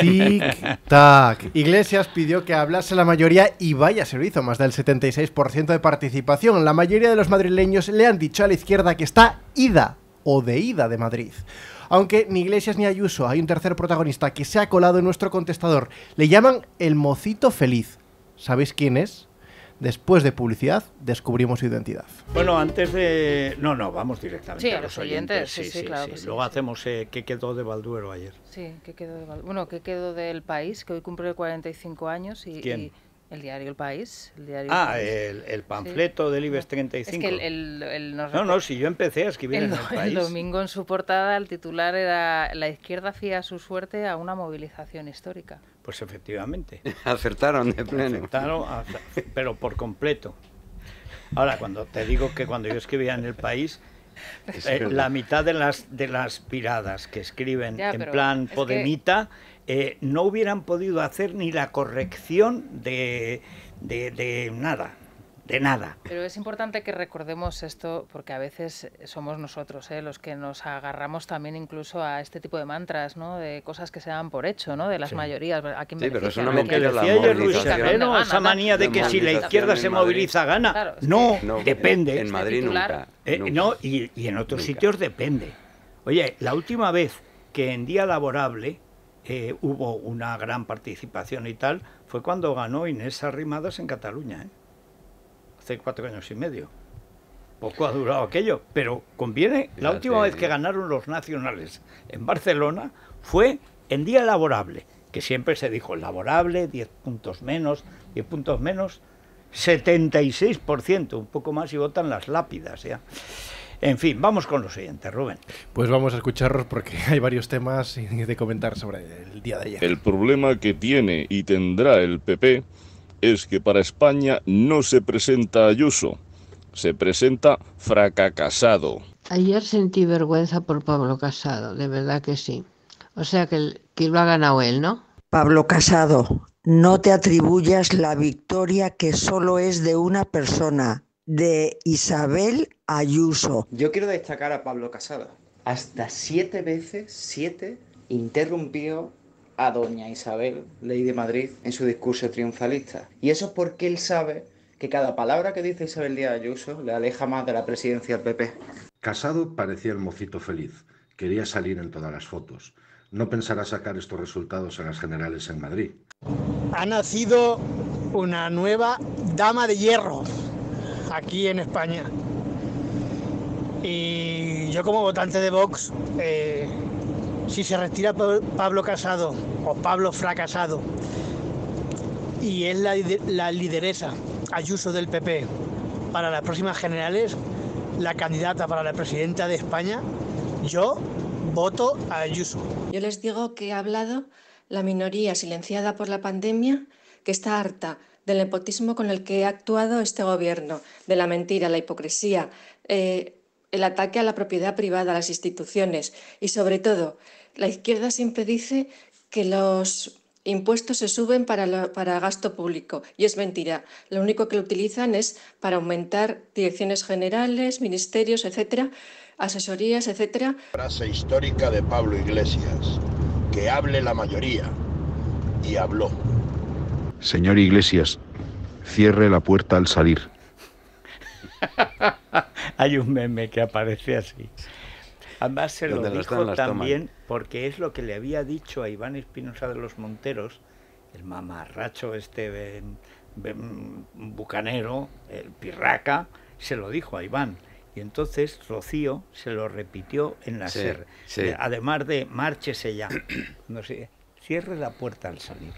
tic, [laughs] tac. Iglesias pidió que hablase la mayoría y vaya se lo hizo, más del 76% de participación. La mayoría de los madrileños le han dicho a la izquierda que está ida o de ida de Madrid. Aunque ni Iglesias ni Ayuso, hay un tercer protagonista que se ha colado en nuestro contestador. Le llaman el mocito feliz. ¿Sabéis quién es? Después de publicidad, descubrimos su identidad. Bueno, antes de... No, no, vamos directamente a los oyentes. Sí, sí, claro Luego hacemos eh, qué quedó de Balduero ayer. Sí, qué quedó de Balduero. Bueno, qué quedó del país, que hoy cumple 45 años y el diario El País. El diario ah, el, el, panfleto del IBEX 35. no, no, si yo empecé a escribir en el País. El domingo en su portada el titular era La izquierda fía su suerte a una movilización histórica. Pues efectivamente. [laughs] Acertaron de pleno. Acertaron, pero por completo. Ahora, cuando te digo que cuando yo escribía en El País... [laughs] Eh, la mitad de las de las piradas que escriben en plan podemita eh, no hubieran podido hacer ni la corrección de, nada de nada. Pero es importante que recordemos esto porque a veces somos nosotros eh, los que nos agarramos también incluso a este tipo de mantras, ¿no? De cosas que se dan por hecho, ¿no? De las mayorías. sí, pero eso no que esa manía de que si la izquierda se moviliza gana. no, depende. En, Madrid eh, nunca, no, y, en otros sitios depende. Oye, la última vez que en día laborable eh, hubo una gran participación y tal, fue cuando ganó Inés Arrimadas en Cataluña, ¿eh? hace cuatro años y medio. Poco ha durado aquello, pero conviene. La última vez que ganaron los nacionales en Barcelona fue en día laborable, que siempre se dijo laborable, 10 puntos menos, 10 puntos menos, 76%, un poco más y votan las lápidas en fin, vamos con lo siguiente, Rubén. Pues vamos a escucharos porque [laughs] hay varios temas de comentar sobre el día de ayer. El problema que tiene y tendrá el PP es que para España no se presenta Ayuso, se presenta fracacasado. Ayer sentí vergüenza por Pablo Casado, de verdad que sí. O sea que, que lo ha ganado él, ¿no? Pablo Casado, no te atribuyas la victoria que solo es de una persona, de Isabel Ayuso. Yo quiero destacar a Pablo Casado. Hasta siete veces, siete, interrumpió a doña Isabel, ley de Madrid, en su discurso triunfalista. Y eso es porque él sabe que cada palabra que dice Isabel Díaz Ayuso le aleja más de la presidencia del PP. Casado parecía el mocito feliz. Quería salir en todas las fotos. No pensará sacar estos resultados a las generales en Madrid. Ha nacido una nueva dama de hierro aquí en España. Y yo como votante de Vox, eh, si se retira Pablo Casado o Pablo Fracasado y es la, la lideresa Ayuso del PP para las próximas generales, la candidata para la presidenta de España, yo voto a Ayuso. Yo les digo que ha hablado la minoría silenciada por la pandemia, que está harta del nepotismo con el que ha actuado este gobierno, de la mentira, la hipocresía, eh, el ataque a la propiedad privada, a las instituciones y sobre todo la izquierda siempre dice que los impuestos se suben para, gasto público y es mentira. Lo único que lo utilizan es para aumentar direcciones generales, ministerios, etcétera, asesorías, etcétera. Frase histórica de Pablo Iglesias, que hable la mayoría y habló. Señor Iglesias, cierre la puerta al salir. [laughs] [laughs] Hay un meme que aparece así. Además se lo dijo también porque es lo que le había dicho a Iván Espinosa de los Monteros, el mamarracho este bucanero, el pirraca, se lo dijo a Iván. Y entonces Rocío se lo repitió en la serra. Además de márchese ya. No sé, cierre la puerta al salir.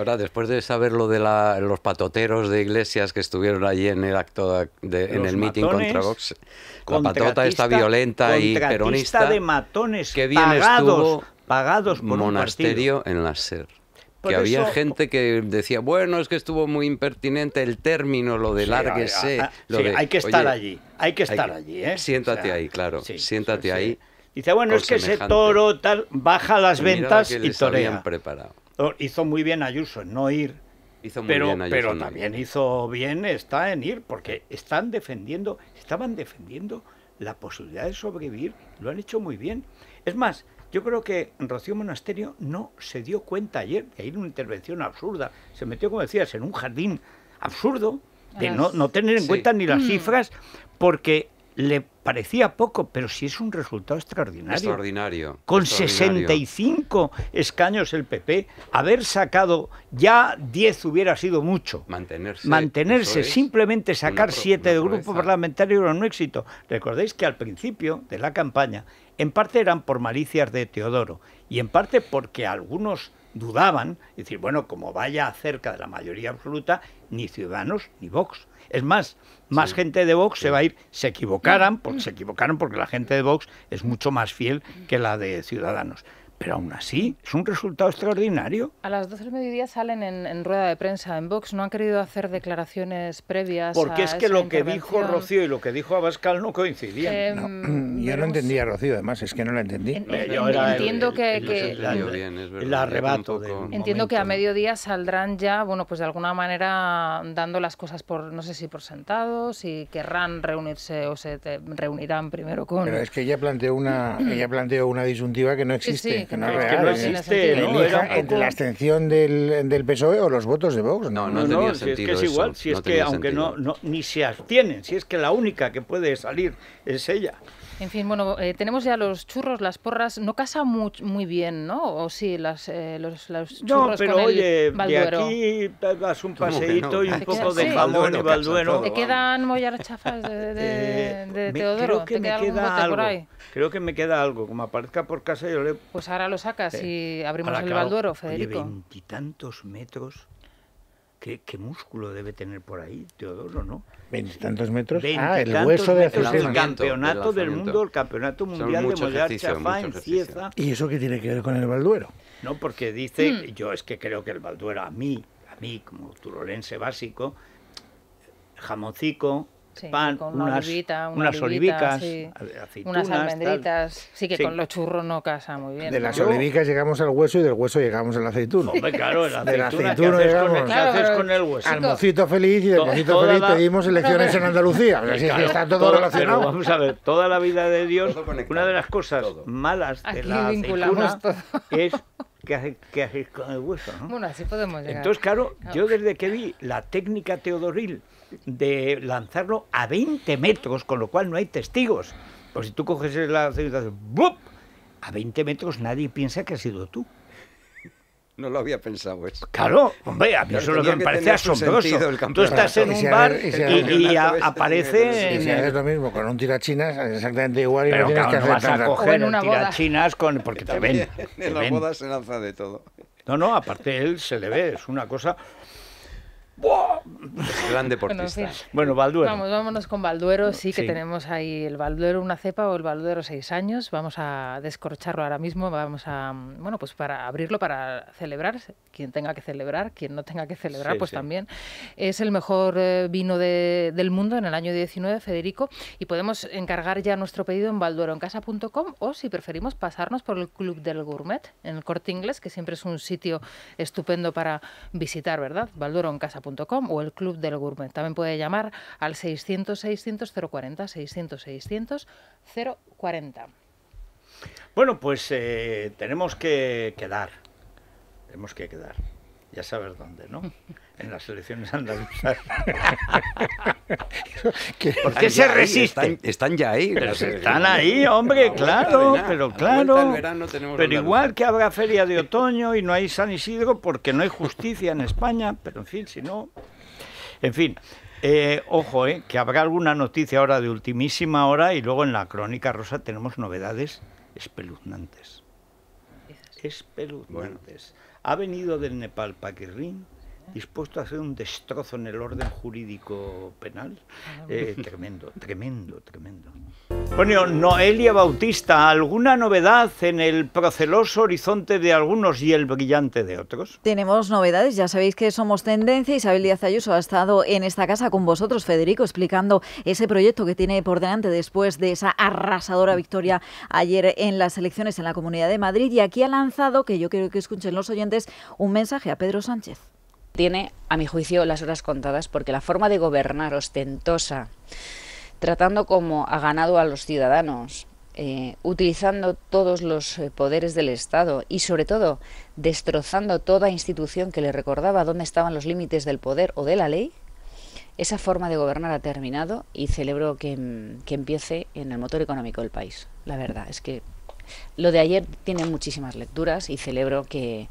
Ahora, después de saber lo de los patoteros de iglesias que estuvieron allí en el acto de, en el mitin contra Vox, la patota está violenta y peronista. de matones que pagados, pagados monasterio en la SER. que había gente que decía, bueno, es que estuvo muy impertinente el término, lo de sí, lárguese. Ah, ah, hay que estar allí, hay que estar allí. ¿eh? Siéntate ahí, claro, siéntate ahí. Dice, bueno, es que ese toro tal baja las ventas y torea hizo muy bien Ayuso en no ir. Hizo pero, pero también hizo bien está en ir, porque están defendiendo, estaban defendiendo la posibilidad de sobrevivir, lo han hecho muy bien. Es más, yo creo que Rocío Monasterio no se dio cuenta ayer, que hay una intervención absurda, se metió, como decías, en un jardín absurdo, de no, tener en cuenta ni las mm. cifras, porque le parecía poco, pero si es un resultado extraordinario. Extraordinario. Con 65 escaños el PP, haber sacado ya 10 hubiera sido mucho. Mantenerse. Mantenerse, simplemente sacar 7 del grupo parlamentario era un éxito. Recordéis que al principio de la campaña, en parte eran por malicias de Teodoro y en parte porque algunos dudaban, decir, bueno, como vaya cerca de la mayoría absoluta, ni Ciudadanos ni Vox. Es más, más gente de Vox se va a ir, se equivocaran, Mm. se equivocaron porque la gente de Vox es mucho más fiel que la de Ciudadanos pero aún así es un resultado extraordinario. A las 12 del mediodía salen en, rueda de prensa en Vox, no han querido hacer declaraciones previas. Porque es que lo que dijo Rocío y lo que dijo Abascal no coincidían. Em, [clears throat] yo no entendía a Rocío, además, es que no la entendí. Eh, entiendo que, el, entiendo que a mediodía saldrán ya, bueno, pues de alguna manera dando las cosas por, no sé si por sentados, si querrán reunirse o se reunirán primero con. Pero es que ella planteó una, ella planteó una disyuntiva que no existe que no, es que ¿eh? existe, ¿no? Era la abstención del, del, PSOE o los votos de Vox. No, no, no, no es que es igual, si es que aunque no, ni se abstienen, si es que la única que puede salir es ella. En fin, bueno, eh, tenemos ya los churros, las porras, no casa muy, bien, ¿no? O sí, las, eh, los, los, churros No, pero oye, el de aquí vas un paseíto y un poco de jamón y balduero. ¿Te quedan mollarchafas de, de, de eh, Teodoro? Creo que queda me queda algo. Por ahí? Creo que me queda algo. Como aparezca por casa yo le... Pues ahora lo sacas y abrimos el balduero, Federico. Oye, veintitantos metros ¿Qué, músculo debe tener por ahí, Teodoro, no? ¿Veintitantos metros? ah, el hueso de hacer el, campeonato del mundo, el campeonato mundial de Mollar Chafá cieza. ¿Y eso qué tiene que ver con el Balduero? No, porque dice, mm. yo es que creo que el Balduero a mí, a mí como turolense básico, jamoncico, pan, unas, olivicas, aceitunas, unas almendritas. Sí, que con los churros no casa muy bien. De las olivicas llegamos al hueso y del hueso llegamos al aceituno. claro, el [laughs] aceituno, del aceituno Con el, hueso? Al mocito feliz y del mocito feliz pedimos elecciones en Andalucía. O sea, está todo, relacionado. vamos a ver, toda la vida de Dios, una de las cosas malas de la aceituna es ¿Qué haces con el hueso? Bueno, así podemos llegar. Entonces, claro, yo desde que vi la técnica teodoril de lanzarlo a 20 metros, con lo cual no hay testigos. Pues si tú coges la ciudad, ¡bup! a 20 metros nadie piensa que ha sido tú. No lo había pensado eso. Claro, hombre, a mí eso lo que, me parece asombroso. Tú estás en un bar y, aparece... Y si haces lo mismo con un tirachinas, exactamente igual y Pero no que no vas a coger un tirachinas con, porque te ven. en la moda se lanza de todo. No, no, aparte él se le ve, es una cosa... ¡Buah! Gran deportista. Bueno, Valduero. Vamos, vámonos con Balduero. Sí que tenemos ahí el Balduero una cepa o el Balduero seis años. Vamos a descorcharlo ahora mismo. Vamos a, mm, bueno, pues para abrirlo, para celebrar. Quien tenga que celebrar, quien no tenga que celebrar, pues también. Es el mejor eh, vino del mundo en el año 19, Federico. Y podemos encargar ya nuestro pedido en baldueroencasa.com o si preferimos pasarnos por el Club del Gourmet en el Corte Inglés, que siempre es un sitio estupendo para visitar, ¿verdad? casa.com o el Club del Gourmet. También puede llamar al 600-600-040, 600-600-040. Bueno, pues eh, tenemos que quedar, tenemos que quedar, ya sabes dónde, ¿no? [laughs] en las elecciones andaluzas. [laughs] ¿Por qué se resisten? están, ya ahí. están ahí, hombre, claro, pero claro. pero igual que habrá feria de otoño y no hay San Isidro porque no hay justicia en España, pero en fin, si no... En fin, eh, ojo, eh, que habrá alguna noticia ahora de ultimísima hora y luego en la Crónica Rosa tenemos novedades espeluznantes. Espeluznantes. Ha venido del Nepal Paquirrin dispuesto a hacer un destrozo en el orden jurídico penal. Ah. Eh, [laughs] tremendo, tremendo, tremendo. Bueno, Noelia Bautista, ¿alguna novedad en el proceloso horizonte de algunos y el brillante de otros? Tenemos novedades, ya sabéis que somos tendencia. Isabel Díaz Ayuso ha estado en esta casa con vosotros, Federico, explicando ese proyecto que tiene por delante después de esa arrasadora victoria ayer en las elecciones en la Comunidad de Madrid. Y aquí ha lanzado, que yo quiero que escuchen los oyentes, un mensaje a Pedro Sánchez tiene, a mi juicio, las horas contadas porque la forma de gobernar ostentosa, tratando como ha ganado a los ciudadanos, eh, utilizando todos los eh, poderes del Estado y sobre todo destrozando toda institución que le recordaba dónde estaban los límites del poder o de la ley, esa forma de gobernar ha terminado y celebro que mm, empiece en el motor económico del país. La verdad es que lo de ayer tiene muchísimas lecturas y celebro que,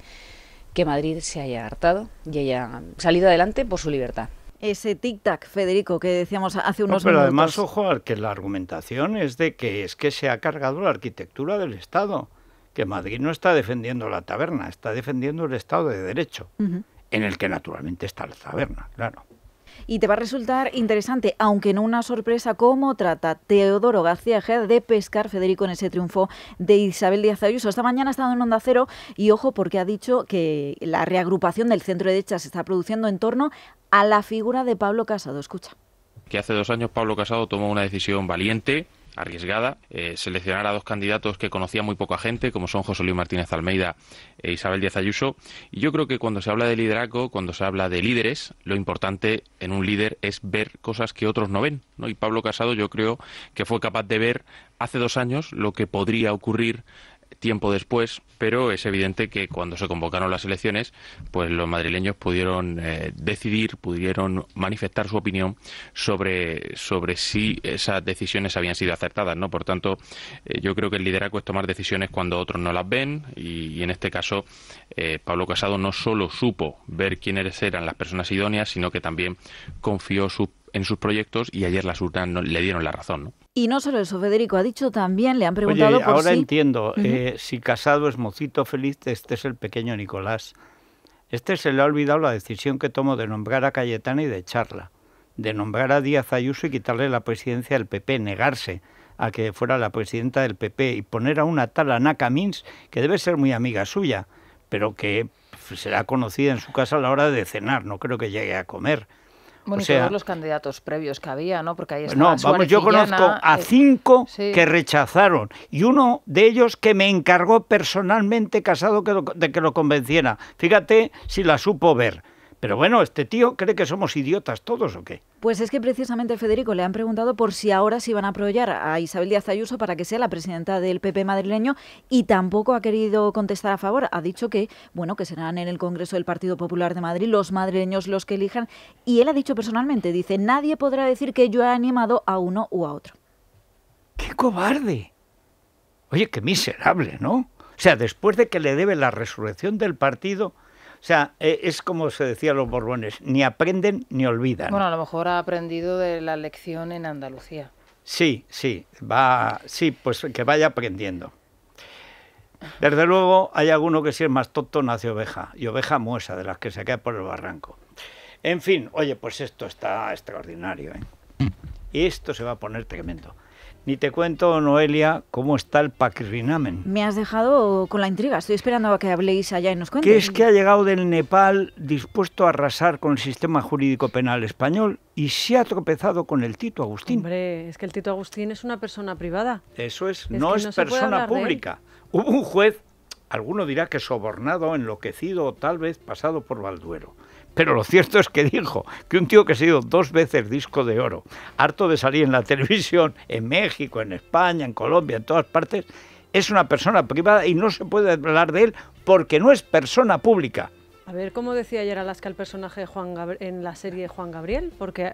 que Madrid se haya hartado y haya salido adelante por su libertad. Ese tic-tac, Federico, que decíamos hace unos pero además, ojo, que la argumentación es de que es que se ha cargado la arquitectura del Estado, que Madrid no está defendiendo la taberna, está defendiendo el Estado de Derecho, en el que naturalmente está la taberna, claro y te va a resultar interesante, aunque no una sorpresa, cómo trata Teodoro García de pescar Federico en ese triunfo de Isabel Díaz Ayuso. Esta mañana ha estado en Onda Cero y ojo porque ha dicho que la reagrupación del centro de derecha se está produciendo en torno a la figura de Pablo Casado. Escucha. Que hace dos años Pablo Casado tomó una decisión valiente arriesgada. Eh, seleccionar a dos candidatos que conocía muy poca gente, como son José Luis Martínez Almeida e Isabel Díaz Ayuso. Y yo creo que cuando se habla de liderazgo, cuando se habla de líderes, lo importante en un líder es ver cosas que otros no ven. ¿no? Y Pablo Casado yo creo que fue capaz de ver hace dos años lo que podría ocurrir tiempo después, pero es evidente que cuando se convocaron las elecciones, pues los madrileños pudieron eh, decidir, pudieron manifestar su opinión sobre, sobre si esas decisiones habían sido acertadas, ¿no? Por tanto, eh, yo creo que el liderazgo es tomar decisiones cuando otros no las ven y, en este caso eh, Pablo Casado no solo supo ver quiénes eran las personas idóneas, sino que también confió sus en sus proyectos y ayer las urnas le dieron la razón. Y no solo eso, Federico, ha dicho también, le han preguntado ahora entiendo, eh, si casado es mocito feliz, este es el pequeño Nicolás. Este se le ha olvidado la decisión que tomó de nombrar a Cayetana y de charla de nombrar a Díaz Ayuso y quitarle la presidencia al PP, negarse a que fuera la presidenta del PP y poner a una tal Naca Mins que debe ser muy amiga suya, pero que pues, será conocida en su casa a la hora de cenar, no creo que llegue a comer. Bueno, o sea, todos los candidatos previos que había, ¿no? Porque ahí está No, vamos, yo conozco a cinco que rechazaron y uno de ellos que me encargó personalmente Casado de que lo convenciera. Fíjate si la supo ver. Pero bueno, ¿este tío cree que somos idiotas todos o qué? Pues es que precisamente Federico le han preguntado por si ahora se iban a apoyar a Isabel Díaz Ayuso para que sea la presidenta del PP madrileño y tampoco ha querido contestar a favor. Ha dicho que, bueno, que serán en el Congreso del Partido Popular de Madrid los madrileños los que elijan y él ha dicho personalmente, dice, nadie podrá decir que yo he animado a uno u a otro. ¡Qué cobarde! Oye, qué miserable, ¿no? O sea, después de que le debe la resurrección del partido o sea, eh, es como se decía los Borbones, ni aprenden ni olvidan. Bueno, a lo mejor ha aprendido de la lección en Andalucía. Sí, sí, va, sí, pues que vaya aprendiendo. Desde luego hay alguno que si es más tonto, nace oveja, y oveja muesa, de las que se queda por el barranco. En fin, oye, pues esto está extraordinario, ¿eh? Mm. Y esto se va a poner tremendo. Ni te cuento, Noelia, cómo está el pacrinamen. Me has dejado con la intriga. Estoy esperando a que habléis allá y nos cuentes. ¿Qué es que ha llegado del Nepal dispuesto a arrasar con el sistema jurídico penal español y se ha tropezado con el Tito Agustín. Hombre, es que el Tito Agustín es una persona privada. Eso es, no es persona pública. Hubo un juez, alguno dirá que sobornado, enloquecido o tal vez pasado por Balduero pero lo cierto es que dijo que un tío que ha sido dos veces disco de oro, harto de salir en la [laughs] televisión, en México, en España, en Colombia, en todas partes, es una persona privada y no se puede hablar de él porque no es persona pública. A ver, ¿cómo decía ayer Alaska el personaje de Juan en la serie Juan Gabriel? Porque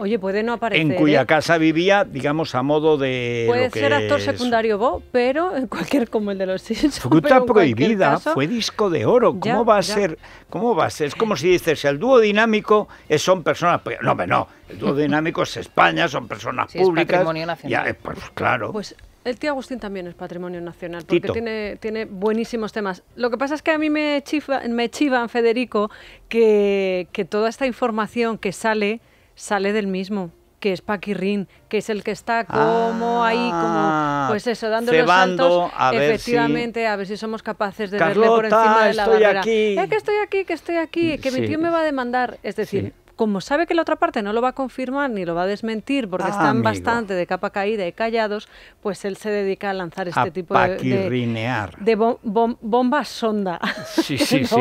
Oye, puede no aparecer. En cuya ¿eh? casa vivía, digamos, a modo de. Puede ser actor secundario vos, pero en cualquier como el de los [laughs] Simpsons. Fruta prohibida, fue disco de oro. ¿Cómo va a ser? ¿Cómo va a ser? Es como si dices, el dúo dinámico son personas. Pues, no, pero no. El dúo [laughs] dinámico es España, son personas públicas. Es patrimonio nacional. Ya, eh, pues claro. Pues el tío Agustín también es patrimonio nacional, porque tiene, tiene buenísimos temas. Lo que pasa es que a mí me, me chivan, Federico, que, que toda esta información que sale sale del mismo que es Rin, que es el que está como ah, ahí, como, pues eso, dando los saltos, efectivamente, a ver si somos capaces de verle por encima de la estoy barrera. Eh, que estoy aquí, que estoy aquí, que mi tío me va a demandar. Es decir, como sabe que la otra parte no lo va a confirmar ni lo va a desmentir porque están bastante de capa caída y callados, pues él se dedica a lanzar este tipo de, de, de bombas sonda. Sí, [laughs] sí, sí,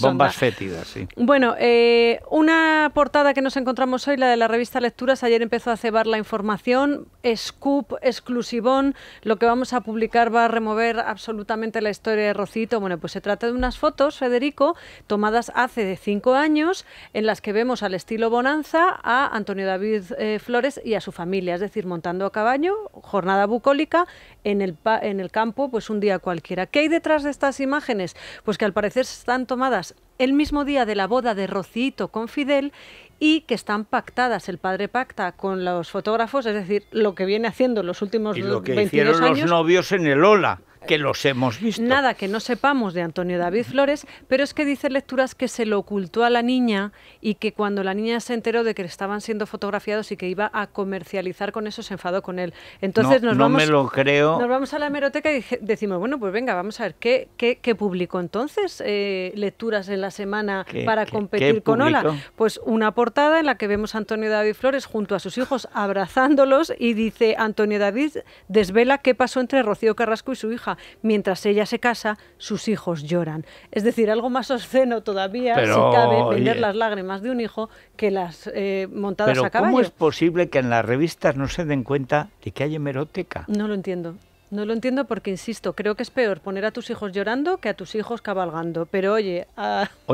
bombas fétidas, sí. Bueno, eh, una portada que nos encontramos hoy, la de la revista Lecturas, ayer empezó a cebar la información, scoop, exclusivón, lo que vamos a publicar va a remover absolutamente la historia de Rocito. Bueno, pues se trata de unas fotos, Federico, tomadas hace de cinco años, en las que vemos al estilo bonanza a Antonio David eh, Flores y a su familia, es decir, montando a caballo, jornada bucólica en el, en el campo, pues un día cualquiera. ¿Qué hay detrás de estas imágenes? Pues que al parecer están tomadas el mismo día de la boda de Rocito con Fidel y que están pactadas. El padre pacta con los fotógrafos, es decir, lo que viene haciendo los últimos y lo que hicieron los novios en el Ola que los hemos visto. Nada que no sepamos de Antonio David Flores, pero es que dice lecturas que se lo ocultó a la niña y que cuando la niña se enteró de que estaban siendo fotografiados y que iba a comercializar con eso, se enfadó con él. Entonces no, nos vamos, me lo creo. Nos vamos a la hemeroteca y decimos, bueno, pues venga, vamos a ver, ¿qué, publicó entonces eh, lecturas en la semana para competir con Ola? Pues una portada en la que vemos a Antonio David Flores junto a sus hijos abrazándolos y dice, Antonio David desvela qué pasó entre Rocío Carrasco y su hija. Mientras ella se casa, sus hijos lloran. Es decir, algo más obsceno todavía, si cabe, vender las lágrimas de un hijo que las eh, montadas a caballo. ¿Cómo es posible que en las revistas no se den cuenta de que hay hemeroteca? No lo entiendo. No lo entiendo porque, insisto, creo que es peor poner a tus hijos llorando que a tus hijos cabalgando. Pero oye,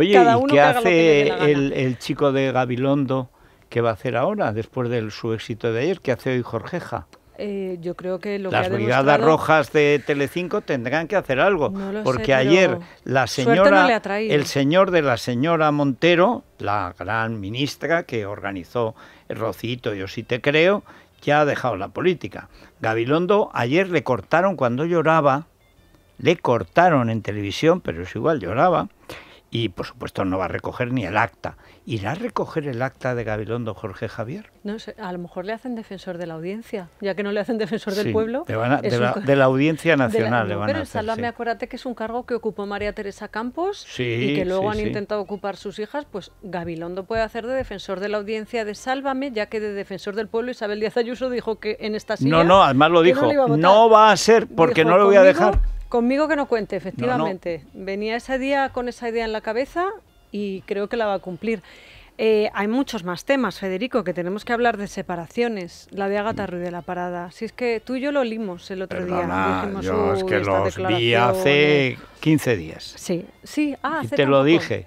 ¿y qué hace El, chico de Gabilondo? Que va a hacer ahora después de su éxito de ayer? ¿Qué hace hoy Jorgeja? Eh, creo que las brigadas rojas de Telecinco tendrán que hacer algo, porque ayer la señora, el señor de la señora Montero, la gran ministra que organizó Rocito, yo sí te creo, ya ha dejado la política. Gabilondo ayer le cortaron cuando lloraba, le cortaron en televisión, pero es igual lloraba y por supuesto no va a recoger ni el acta. ¿Irá a recoger el acta de Gabilondo Jorge Javier? No sé, a lo mejor le hacen defensor de la audiencia, ya que no le hacen defensor del pueblo. De, de, la, audiencia [laughs] nacional le van pero a hacer, acuérdate que es un cargo que ocupó María Teresa Campos y que luego han intentado ocupar sus hijas, pues Gabilondo puede hacer de defensor de la audiencia de Sálvame, ya que de defensor del pueblo Isabel Díaz Ayuso dijo que en esta silla... No, no, además lo dijo, no, va a ser porque no lo voy a dejar Conmigo que no cuente, efectivamente. Venía ese día con esa idea en la cabeza y creo que la va a cumplir. Eh, hay muchos más temas, Federico, que tenemos que hablar de separaciones. La de Agatha Ruiz de la Parada. Si es que tú y yo lo olimos el otro día. Dijimos, yo es que los vi hace 15 días. Sí, sí. Ah, y te lo dije.